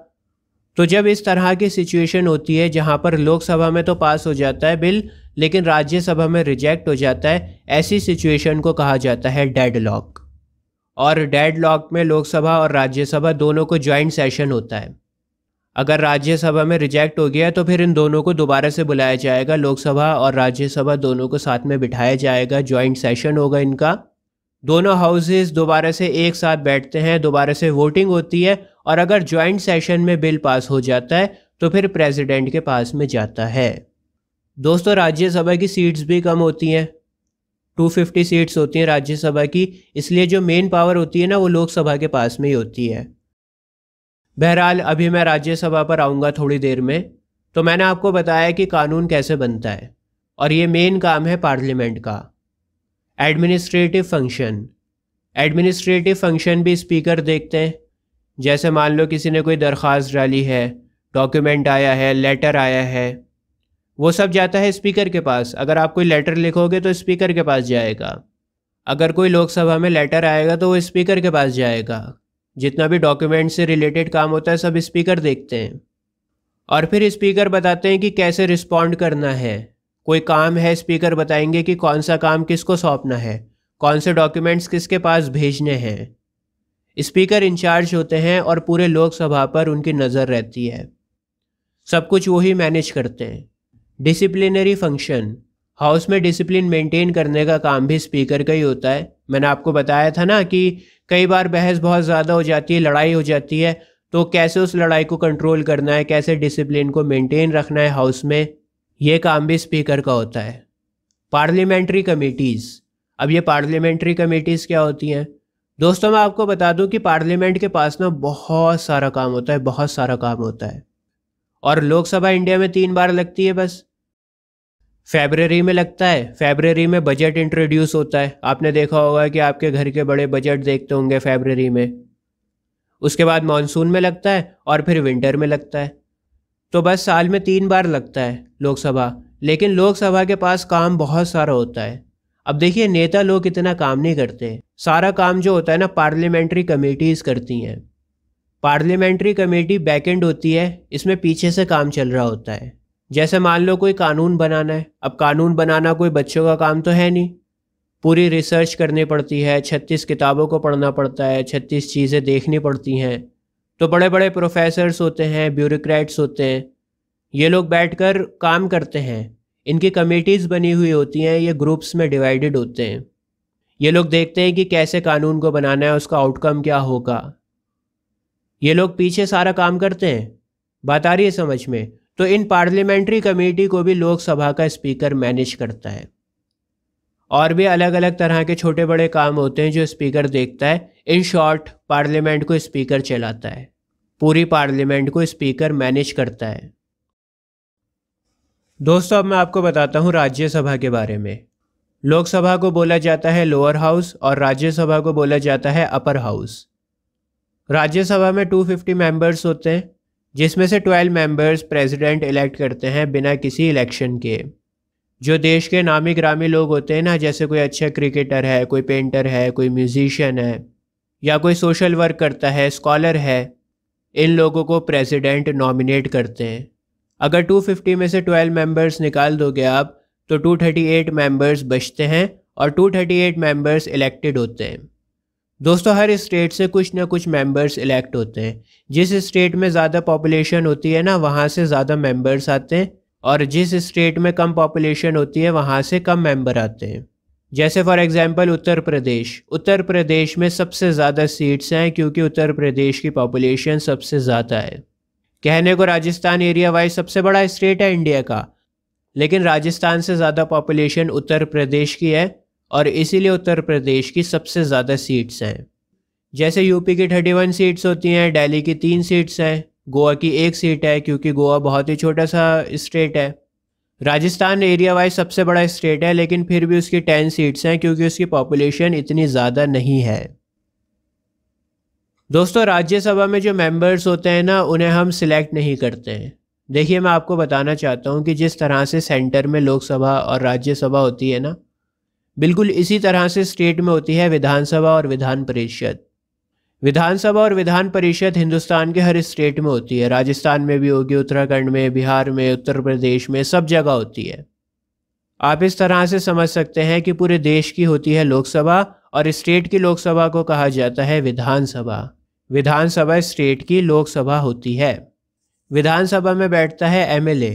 तो जब इस तरह की सिचुएशन होती है जहां पर लोकसभा में तो पास हो जाता है बिल लेकिन राज्यसभा में रिजेक्ट हो जाता है ऐसी सिचुएशन को कहा जाता है डेड लॉक और डेड लॉक में लोकसभा और राज्यसभा दोनों को ज्वाइंट सेशन होता है अगर राज्यसभा में रिजेक्ट हो गया तो फिर इन दोनों को दोबारा से बुलाया जाएगा लोकसभा और राज्यसभा दोनों को साथ में बिठाया जाएगा ज्वाइंट सेशन होगा इनका दोनों हाउसेज दोबारा से एक साथ बैठते हैं दोबारा से वोटिंग होती है और अगर ज्वाइंट सेशन में बिल पास हो जाता है तो फिर प्रेसिडेंट के पास में जाता है दोस्तों राज्यसभा की सीट्स भी कम होती हैं 250 सीट्स होती हैं राज्यसभा की इसलिए जो मेन पावर होती है ना वो लोकसभा के पास में ही होती है बहरहाल अभी मैं राज्यसभा पर आऊँगा थोड़ी देर में तो मैंने आपको बताया कि कानून कैसे बनता है और ये मेन काम है पार्लियामेंट का एडमिनिस्ट्रेटिव फंक्शन एडमिनिस्ट्रेटिव फंक्शन भी स्पीकर देखते हैं जैसे मान लो किसी ने कोई दरख्वास्त डाली है डॉक्यूमेंट आया है लेटर आया है वो सब जाता है स्पीकर के पास अगर आप कोई लेटर लिखोगे तो स्पीकर के पास जाएगा अगर कोई लोकसभा में लेटर आएगा तो वो स्पीकर के पास जाएगा जितना भी डॉक्यूमेंट से रिलेटेड काम होता है सब स्पीकर देखते हैं और फिर स्पीकर बताते हैं कि कैसे रिस्पॉन्ड करना है कोई काम है स्पीकर बताएंगे कि कौन सा काम किसको सौंपना है कौन से डॉक्यूमेंट्स किसके पास भेजने हैं स्पीकर इंचार्ज होते हैं और पूरे लोकसभा पर उनकी नज़र रहती है सब कुछ वही मैनेज करते हैं डिसिप्लिनरी फंक्शन हाउस में डिसिप्लिन मेंटेन करने का काम भी स्पीकर का ही होता है मैंने आपको बताया था ना कि कई बार बहस बहुत ज़्यादा हो जाती है लड़ाई हो जाती है तो कैसे उस लड़ाई को कंट्रोल करना है कैसे डिसिप्लिन को मेंटेन रखना है हाउस में ये काम भी स्पीकर का होता है पार्लियामेंट्री कमेटीज़ अब ये पार्लियामेंट्री कमेटीज़ क्या होती हैं दोस्तों मैं आपको बता दूं कि पार्लियामेंट के पास ना बहुत सारा काम होता है बहुत सारा काम होता है और लोकसभा इंडिया में तीन बार लगती है बस फेबररी में लगता है फेबररी में बजट इंट्रोड्यूस होता है आपने देखा होगा कि आपके घर के बड़े बजट देखते होंगे फेबररी में उसके बाद मानसून में लगता है और फिर विंटर में लगता है तो बस साल में तीन बार लगता है लोकसभा लेकिन लोकसभा के पास काम बहुत सारा होता है अब देखिए नेता लोग इतना काम नहीं करते सारा काम जो होता है ना पार्लियामेंट्री कमेटीज़ करती हैं पार्लियामेंट्री कमेटी बैकेंड होती है इसमें पीछे से काम चल रहा होता है जैसे मान लो कोई कानून बनाना है अब कानून बनाना कोई बच्चों का काम तो है नहीं पूरी रिसर्च करनी पड़ती है छत्तीस किताबों को पढ़ना पड़ता है छत्तीस चीज़ें देखनी पड़ती हैं तो बड़े बड़े प्रोफेसर्स होते हैं ब्यूरोक्रेट्स होते हैं ये लोग बैठकर काम करते हैं इनकी कमेटीज़ बनी हुई होती हैं ये ग्रुप्स में डिवाइडेड होते हैं ये लोग देखते हैं कि कैसे कानून को बनाना है उसका आउटकम क्या होगा ये लोग पीछे सारा काम करते हैं बात आ रही है समझ में तो इन पार्लियामेंट्री कमेटी को भी लोकसभा का स्पीकर मैनेज करता है और भी अलग अलग तरह के छोटे बड़े काम होते हैं जो स्पीकर देखता है इन शॉर्ट पार्लियामेंट को स्पीकर चलाता है पूरी पार्लियामेंट को स्पीकर मैनेज करता है दोस्तों अब मैं आपको बताता हूँ राज्यसभा के बारे में लोकसभा को बोला जाता है लोअर हाउस और राज्यसभा को बोला जाता है अपर हाउस राज्यसभा में 250 मेम्बर्स होते हैं जिसमें से 12 मेंबर्स प्रेसिडेंट इलेक्ट करते हैं बिना किसी इलेक्शन के जो देश के नामी ग्रामी लोग होते हैं ना जैसे कोई अच्छा क्रिकेटर है कोई पेंटर है कोई म्यूजिशियन है या कोई सोशल वर्क करता है स्कॉलर है इन लोगों को प्रेसिडेंट नॉमिनेट करते हैं अगर 250 में से 12 मेंबर्स निकाल दोगे आप तो 238 मेंबर्स बचते हैं और 238 मेंबर्स इलेक्टेड होते हैं दोस्तों हर स्टेट से कुछ ना कुछ मेंबर्स इलेक्ट होते हैं जिस स्टेट में ज़्यादा पॉपुलेशन होती है ना वहाँ से ज़्यादा मेंबर्स आते हैं और जिस स्टेट में कम पॉपुलेशन होती है वहाँ से कम मेंबर आते हैं जैसे फॉर एग्ज़ाम्पल उत्तर प्रदेश उत्तर प्रदेश में सबसे ज़्यादा सीट्स हैं क्योंकि उत्तर प्रदेश की पॉपुलेशन सबसे ज़्यादा है कहने को राजस्थान एरिया वाइज सबसे बड़ा स्टेट है इंडिया का लेकिन राजस्थान से ज़्यादा पॉपुलेशन उत्तर प्रदेश की है और इसीलिए उत्तर प्रदेश की सबसे ज़्यादा सीट्स हैं जैसे यूपी की थर्टी वन सीट्स होती हैं दिल्ली की तीन सीट्स हैं गोवा की एक सीट है क्योंकि गोवा बहुत ही छोटा सा स्टेट है राजस्थान एरिया वाइज सबसे बड़ा स्टेट है लेकिन फिर भी उसकी टेन सीट्स हैं क्योंकि उसकी पॉपुलेशन इतनी ज़्यादा नहीं है दोस्तों राज्यसभा में जो मेंबर्स होते हैं ना उन्हें हम सिलेक्ट नहीं करते हैं देखिए मैं आपको बताना चाहता हूँ कि जिस तरह से सेंटर में लोकसभा और राज्यसभा होती है ना बिल्कुल इसी तरह से स्टेट में होती है विधानसभा और विधान परिषद विधानसभा और विधान परिषद हिंदुस्तान के हर स्टेट में होती है राजस्थान में भी होगी उत्तराखंड में बिहार में उत्तर प्रदेश में सब जगह होती है आप इस तरह से समझ सकते हैं कि पूरे देश की होती है लोकसभा और स्टेट की लोकसभा को कहा जाता है विधानसभा विधानसभा स्टेट की लोकसभा होती है विधानसभा में बैठता है एमएलए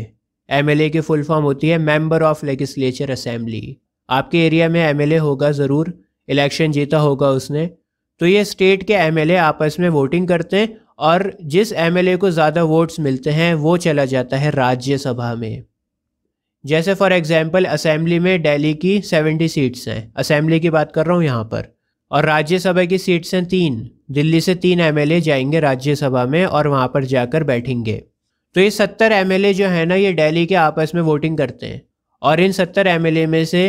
एमएलए की फुल फॉर्म होती है मेंबर ऑफ लेजिस्लेचर असेंबली आपके एरिया में एमएलए होगा ज़रूर इलेक्शन जीता होगा उसने तो ये स्टेट के एमएलए आपस में वोटिंग करते हैं और जिस एमएलए को ज़्यादा वोट्स मिलते हैं वो चला जाता है राज्यसभा में जैसे फॉर एग्ज़ाम्पल असेंबली में दिल्ली की 70 सीट्स हैं असेंबली की बात कर रहा हूँ यहाँ पर और राज्यसभा की सीट हैं तीन दिल्ली से तीन एमएलए जाएंगे राज्यसभा में और वहाँ पर जाकर बैठेंगे तो ये सत्तर एमएलए जो है ना ये डेली के आपस में वोटिंग करते हैं और इन सत्तर एमएलए में से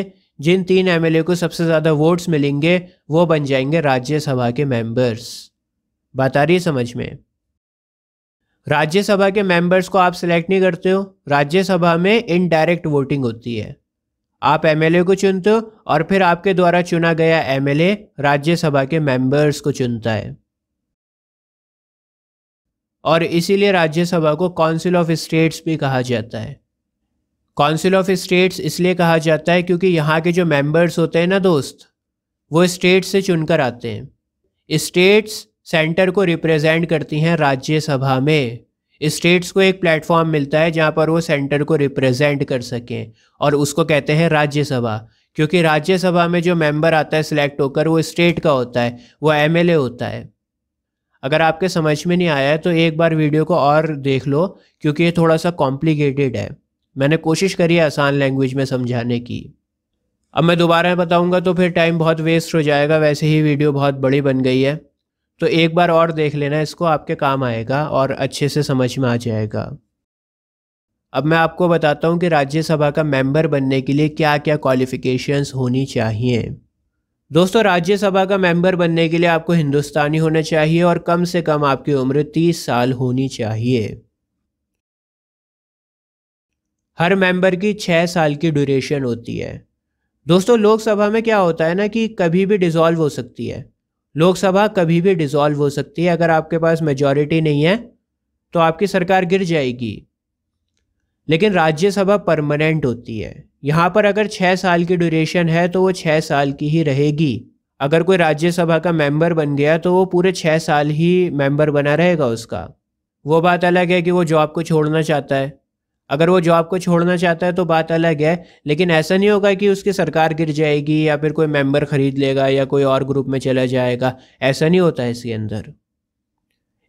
जिन तीन एमएलए को सबसे ज़्यादा वोट्स मिलेंगे वो बन जाएंगे राज्यसभा के मेंबर्स बात आ रही है समझ में राज्यसभा के मेंबर्स को आप सिलेक्ट नहीं करते हो राज्यसभा में इनडायरेक्ट वोटिंग होती है आप एमएलए को चुनते हो और फिर आपके द्वारा चुना गया एमएलए राज्यसभा के मेंबर्स को चुनता है और इसीलिए राज्यसभा को काउंसिल ऑफ स्टेट्स भी कहा जाता है काउंसिल ऑफ स्टेट्स इसलिए कहा जाता है क्योंकि यहाँ के जो मेंबर्स होते हैं ना दोस्त वो स्टेट से चुनकर आते हैं स्टेट्स सेंटर को रिप्रेजेंट करती हैं राज्यसभा में स्टेट्स को एक प्लेटफॉर्म मिलता है जहाँ पर वो सेंटर को रिप्रेजेंट कर सकें और उसको कहते हैं राज्यसभा क्योंकि राज्यसभा में जो मेंबर आता है सिलेक्ट होकर वो स्टेट का होता है वो एमएलए होता है अगर आपके समझ में नहीं आया है तो एक बार वीडियो को और देख लो क्योंकि ये थोड़ा सा कॉम्प्लिकेटेड है मैंने कोशिश करी है आसान लैंग्वेज में समझाने की अब मैं दोबारा बताऊंगा तो फिर टाइम बहुत वेस्ट हो जाएगा वैसे ही वीडियो बहुत बड़ी बन गई है तो एक बार और देख लेना इसको आपके काम आएगा और अच्छे से समझ में आ जाएगा अब मैं आपको बताता हूँ कि राज्यसभा का मेंबर बनने के लिए क्या क्या क्वालिफ़िकेशंस होनी चाहिए दोस्तों राज्यसभा का मेंबर बनने के लिए आपको हिंदुस्तानी होना चाहिए और कम से कम आपकी उम्र 30 साल होनी चाहिए हर मेंबर की छः साल की ड्यूरेशन होती है दोस्तों लोकसभा में क्या होता है ना कि कभी भी डिज़ोल्व हो सकती है लोकसभा कभी भी डिसॉल्व हो सकती है अगर आपके पास मेजॉरिटी नहीं है तो आपकी सरकार गिर जाएगी लेकिन राज्यसभा परमानेंट होती है यहाँ पर अगर छः साल की ड्यूरेशन है तो वो छः साल की ही रहेगी अगर कोई राज्यसभा का मेंबर बन गया तो वो पूरे छः साल ही मेंबर बना रहेगा उसका वो बात अलग है कि वो जॉब को छोड़ना चाहता है अगर वो जॉब को छोड़ना चाहता है तो बात अलग है लेकिन ऐसा नहीं होगा कि उसकी सरकार गिर जाएगी या फिर कोई मेंबर खरीद लेगा या कोई और ग्रुप में चला जाएगा ऐसा नहीं होता है इसके अंदर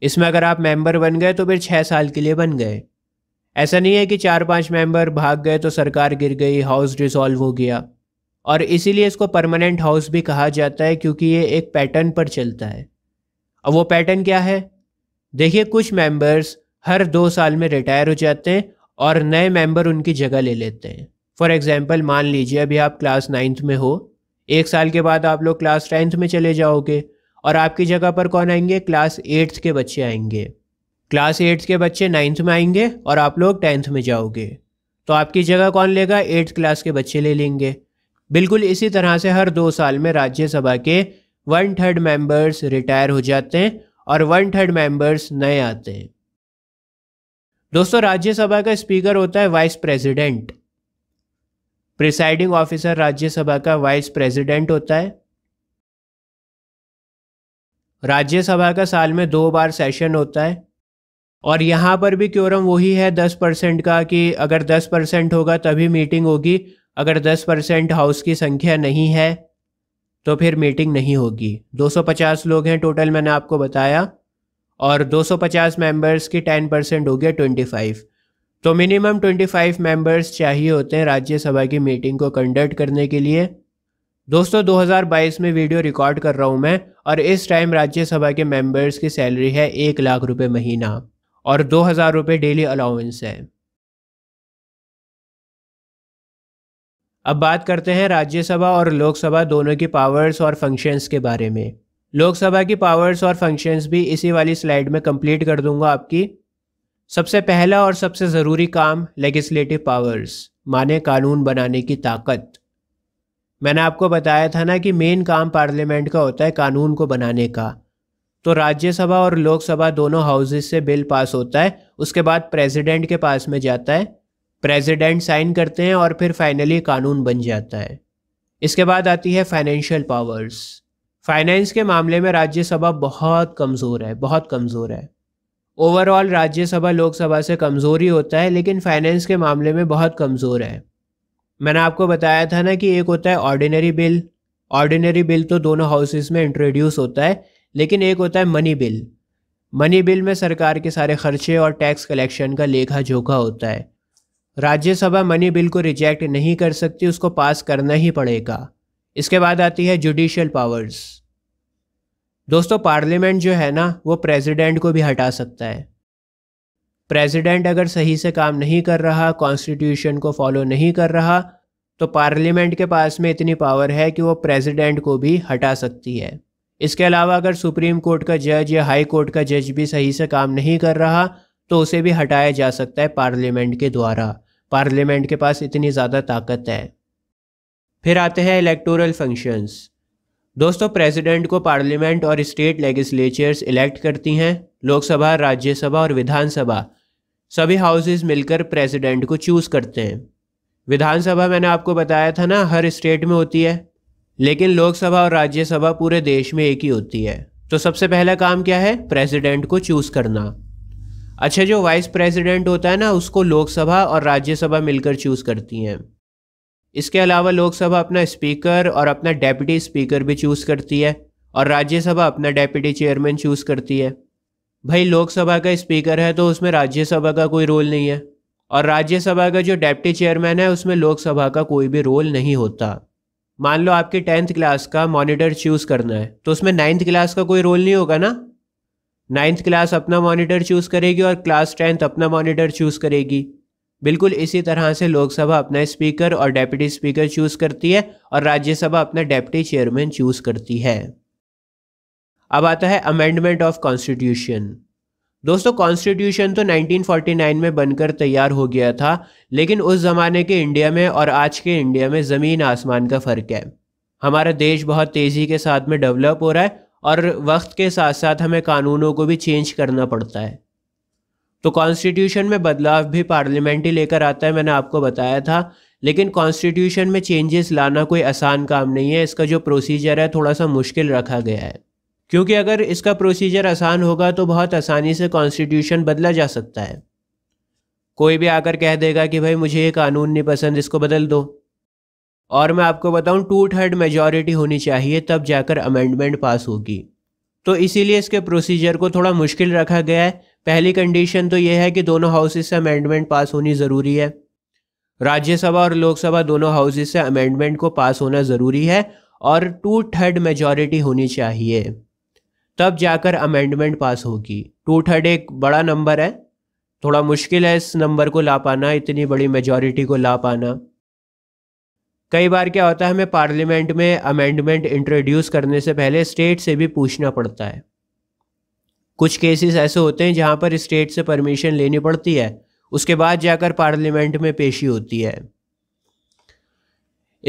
इसमें अगर आप मेंबर बन गए तो फिर छः साल के लिए बन गए ऐसा नहीं है कि चार पांच मेंबर भाग गए तो सरकार गिर गई हाउस डिसॉल्व हो गया और इसीलिए इसको परमानेंट हाउस भी कहा जाता है क्योंकि ये एक पैटर्न पर चलता है और वो पैटर्न क्या है देखिए कुछ मेंबर्स हर दो साल में रिटायर हो जाते हैं और नए मेंबर उनकी जगह ले लेते हैं फॉर एग्ज़ाम्पल मान लीजिए अभी आप क्लास नाइन्थ में हो एक साल के बाद आप लोग क्लास टेंथ में चले जाओगे और आपकी जगह पर कौन आएंगे क्लास एट्थ के बच्चे आएंगे क्लास एट्थ के बच्चे नाइन्थ में आएंगे और आप लोग टेंथ में जाओगे तो आपकी जगह कौन लेगा एट्थ क्लास के बच्चे ले लेंगे बिल्कुल इसी तरह से हर दो साल में राज्यसभा के वन थर्ड मेंबर्स रिटायर हो जाते हैं और वन थर्ड मेंबर्स नए आते हैं दोस्तों राज्यसभा का स्पीकर होता है vice president presiding officer Rajya Sabha का वाइस प्रेसिडेंट होता है राज्यसभा का साल में दो बार सेशन होता है और यहाँ पर भी क्योरम वही है दस परसेंट का कि अगर दस परसेंट होगा तभी मीटिंग होगी अगर दस परसेंट हाउस की संख्या नहीं है तो फिर मीटिंग नहीं होगी 250 लोग हैं टोटल मैंने आपको बताया और 250 मेंबर्स की 10 परसेंट हो गया 25 तो मिनिमम 25 मेंबर्स चाहिए होते हैं राज्यसभा की मीटिंग को कंडक्ट करने के लिए दोस्तों 2022 में वीडियो रिकॉर्ड कर रहा हूं मैं और इस टाइम राज्यसभा के मेंबर्स की सैलरी है एक लाख रुपए महीना और दो हज़ार रुपये डेली अलाउंस है अब बात करते हैं राज्यसभा और लोकसभा दोनों की पावर्स और फंक्शंस के बारे में लोकसभा की पावर्स और फंक्शंस भी इसी वाली स्लाइड में कंप्लीट कर दूंगा आपकी सबसे पहला और सबसे ज़रूरी काम लेगिस्लेटिव पावर्स माने कानून बनाने की ताकत मैंने आपको बताया था ना कि मेन काम पार्लियामेंट का होता है कानून को बनाने का तो राज्यसभा और लोकसभा दोनों हाउसेस से बिल पास होता है उसके बाद प्रेसिडेंट के पास में जाता है प्रेसिडेंट साइन करते हैं और फिर फाइनली कानून बन जाता है इसके बाद आती है फाइनेंशियल पावर्स फाइनेंस के मामले में राज्यसभा बहुत कमज़ोर है बहुत कमज़ोर है ओवरऑल राज्यसभा लोकसभा से कमज़ोर ही होता है लेकिन फाइनेंस के मामले में बहुत कमज़ोर है मैंने आपको बताया था ना कि एक होता है ऑर्डिनरी बिल ऑर्डिनरी बिल तो दोनों हाउसेस में इंट्रोड्यूस होता है लेकिन एक होता है मनी बिल मनी बिल में सरकार के सारे खर्चे और टैक्स कलेक्शन का लेखा जोखा होता है राज्यसभा मनी बिल को रिजेक्ट नहीं कर सकती उसको पास करना ही पड़ेगा इसके बाद आती है जुडिशियल पावर्स दोस्तों पार्लियामेंट जो है ना वो प्रेसिडेंट को भी हटा सकता है प्रेसिडेंट अगर सही से काम नहीं कर रहा कॉन्स्टिट्यूशन को फॉलो नहीं कर रहा तो पार्लियामेंट के पास में इतनी पावर है कि वो प्रेसिडेंट को भी हटा सकती है इसके अलावा अगर सुप्रीम कोर्ट का जज या हाई कोर्ट का जज भी सही से काम नहीं कर रहा तो उसे भी हटाया जा सकता है पार्लियामेंट के द्वारा पार्लियामेंट के पास इतनी ज़्यादा ताकत है फिर आते हैं इलेक्टोरल फंक्शंस दोस्तों प्रेसिडेंट को पार्लियामेंट और स्टेट लेजिस्लेचर्स इलेक्ट करती हैं लोकसभा राज्यसभा और विधानसभा सभी हाउसेस मिलकर प्रेसिडेंट को चूज़ करते हैं विधानसभा मैंने आपको बताया था ना हर स्टेट में होती है लेकिन लोकसभा और राज्यसभा पूरे देश में एक ही होती है तो सबसे पहला काम क्या है प्रेसिडेंट को चूज़ करना अच्छा जो वाइस प्रेसिडेंट होता है ना उसको लोकसभा और राज्यसभा मिलकर चूज़ करती हैं इसके अलावा लोकसभा अपना स्पीकर और अपना डेप्यूटी स्पीकर भी चूज़ करती है और राज्यसभा अपना डेप्यूटी चेयरमैन चूज़ करती है भाई लोकसभा का स्पीकर है तो उसमें राज्यसभा का कोई रोल नहीं है और राज्यसभा का जो डेप्टी चेयरमैन है उसमें लोकसभा का कोई भी रोल नहीं होता मान लो आपके टेंथ क्लास का मॉनिटर चूज़ करना है तो उसमें नाइन्थ क्लास का कोई रोल नहीं होगा ना नाइन्थ क्लास अपना मॉनिटर चूज़ करेगी और क्लास टेंथ अपना मॉनिटर चूज़ करेगी बिल्कुल इसी तरह से लोकसभा अपना स्पीकर और डेप्यूटी स्पीकर चूज करती है और राज्यसभा अपना डेप्यूटी चेयरमैन चूज करती है अब आता है अमेंडमेंट ऑफ कॉन्स्टिट्यूशन दोस्तों कॉन्स्टिट्यूशन तो 1949 में बनकर तैयार हो गया था लेकिन उस ज़माने के इंडिया में और आज के इंडिया में ज़मीन आसमान का फ़र्क है हमारा देश बहुत तेज़ी के साथ में डेवलप हो रहा है और वक्त के साथ साथ हमें कानूनों को भी चेंज करना पड़ता है तो कॉन्स्टिट्यूशन में बदलाव भी पार्लियामेंट ही लेकर आता है मैंने आपको बताया था लेकिन कॉन्स्टिट्यूशन में चेंजेस लाना कोई आसान काम नहीं है इसका जो प्रोसीजर है थोड़ा सा मुश्किल रखा गया है क्योंकि अगर इसका प्रोसीजर आसान होगा तो बहुत आसानी से कॉन्स्टिट्यूशन बदला जा सकता है कोई भी आकर कह देगा कि भाई मुझे ये कानून नहीं पसंद इसको बदल दो और मैं आपको बताऊं टू थर्ड मेजॉरिटी होनी चाहिए तब जाकर अमेंडमेंट पास होगी तो इसीलिए इसके प्रोसीजर को थोड़ा मुश्किल रखा गया है पहली कंडीशन तो यह है कि दोनों हाउसेज से अमेंडमेंट पास होनी ज़रूरी है राज्यसभा और लोकसभा दोनों हाउसेज से अमेंडमेंट को पास होना ज़रूरी है और टू थर्ड मेजॉरिटी होनी चाहिए तब जाकर अमेंडमेंट पास होगी टू थर्ड एक बड़ा नंबर है थोड़ा मुश्किल है इस नंबर को ला पाना इतनी बड़ी मेजॉरिटी को ला पाना कई बार क्या होता है हमें पार्लियामेंट में अमेंडमेंट इंट्रोड्यूस करने से पहले स्टेट से भी पूछना पड़ता है कुछ केसेस ऐसे होते हैं जहां पर स्टेट से परमिशन लेनी पड़ती है उसके बाद जाकर पार्लियामेंट में पेशी होती है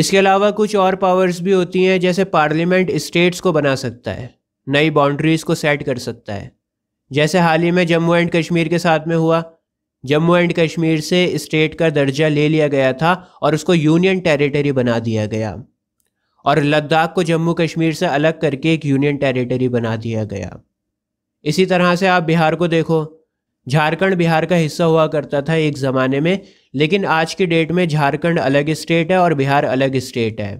इसके अलावा कुछ और पावर्स भी होती हैं जैसे पार्लियामेंट स्टेट्स को बना सकता है नई बाउंड्रीज़ को सेट कर सकता है जैसे हाल ही में जम्मू एंड कश्मीर के साथ में हुआ जम्मू एंड कश्मीर से स्टेट का दर्जा ले लिया गया था और उसको यूनियन टेरिटरी बना दिया गया और लद्दाख को जम्मू कश्मीर से अलग करके एक यूनियन टेरिटरी बना दिया गया इसी तरह से आप बिहार को देखो झारखंड बिहार का हिस्सा हुआ करता था एक ज़माने में लेकिन आज की डेट में झारखंड अलग स्टेट है और बिहार अलग स्टेट है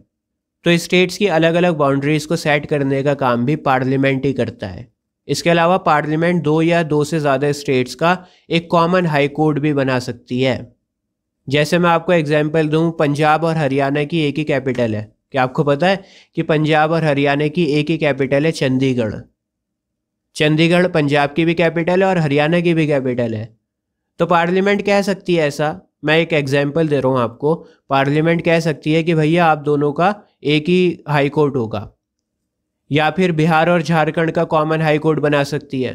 तो स्टेट्स की अलग अलग बाउंड्रीज़ को सेट करने का काम भी पार्लियामेंट ही करता है इसके अलावा पार्लियामेंट दो या दो से ज़्यादा स्टेट्स का एक कॉमन हाई कोर्ट भी बना सकती है जैसे मैं आपको एग्जाम्पल दूँ पंजाब और हरियाणा की एक ही कैपिटल है क्या आपको पता है कि पंजाब और हरियाणा की एक ही कैपिटल है चंडीगढ़ चंडीगढ़ पंजाब की भी कैपिटल है और हरियाणा की भी कैपिटल है तो पार्लियामेंट कह सकती है ऐसा मैं एक एग्जाम्पल दे रहा हूँ आपको पार्लियामेंट कह सकती है कि भैया आप दोनों का एक ही हाई कोर्ट होगा या फिर बिहार और झारखंड का कॉमन हाई कोर्ट बना सकती है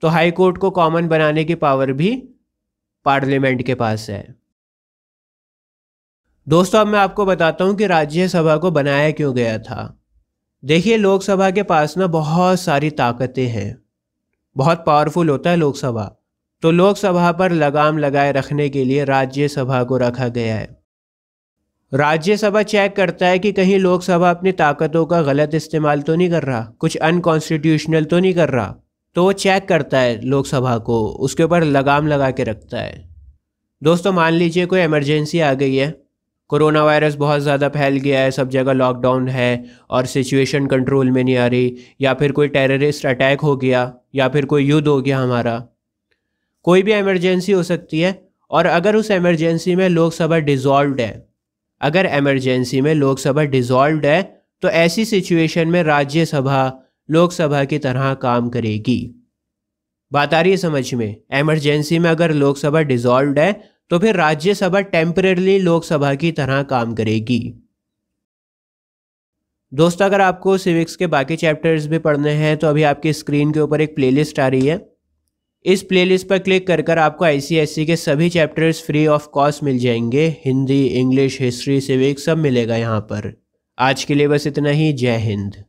तो हाई कोर्ट को कॉमन बनाने की पावर भी पार्लियामेंट के पास है दोस्तों अब मैं आपको बताता हूँ कि राज्यसभा को बनाया क्यों गया था देखिए लोकसभा के पास ना बहुत सारी ताकतें हैं बहुत पावरफुल होता है लोकसभा तो लोकसभा पर लगाम लगाए रखने के लिए राज्यसभा को रखा गया है राज्यसभा चेक करता है कि कहीं लोकसभा अपनी ताकतों का गलत इस्तेमाल तो नहीं कर रहा कुछ अनकॉन्स्टिट्यूशनल तो नहीं कर रहा तो वो चेक करता है लोकसभा को उसके ऊपर लगाम लगा के रखता है दोस्तों मान लीजिए कोई इमरजेंसी आ गई है कोरोना वायरस बहुत ज़्यादा फैल गया है सब जगह लॉकडाउन है और सिचुएशन कंट्रोल में नहीं आ रही या फिर कोई टेररिस्ट अटैक हो गया या फिर कोई युद्ध हो गया हमारा कोई भी एमरजेंसी हो सकती है और अगर उस एमरजेंसी में लोकसभा डिजॉल्व है अगर एमरजेंसी में लोकसभा डिजॉल्व है तो ऐसी सिचुएशन में राज्यसभा लोकसभा की तरह काम करेगी बात आ रही है समझ में एमरजेंसी में अगर लोकसभा डिजॉल्व है तो फिर राज्यसभा टेम्परेली लोकसभा की तरह काम करेगी दोस्तों अगर आपको सिविक्स के बाकी चैप्टर्स भी पढ़ने हैं तो अभी आपकी स्क्रीन के ऊपर एक प्लेलिस्ट आ रही है इस प्लेलिस्ट पर क्लिक कर कर आपको आईसीएससी के सभी चैप्टर्स फ्री ऑफ कॉस्ट मिल जाएंगे हिंदी इंग्लिश हिस्ट्री सिविक्स सब मिलेगा यहाँ पर आज के लिए बस इतना ही जय हिंद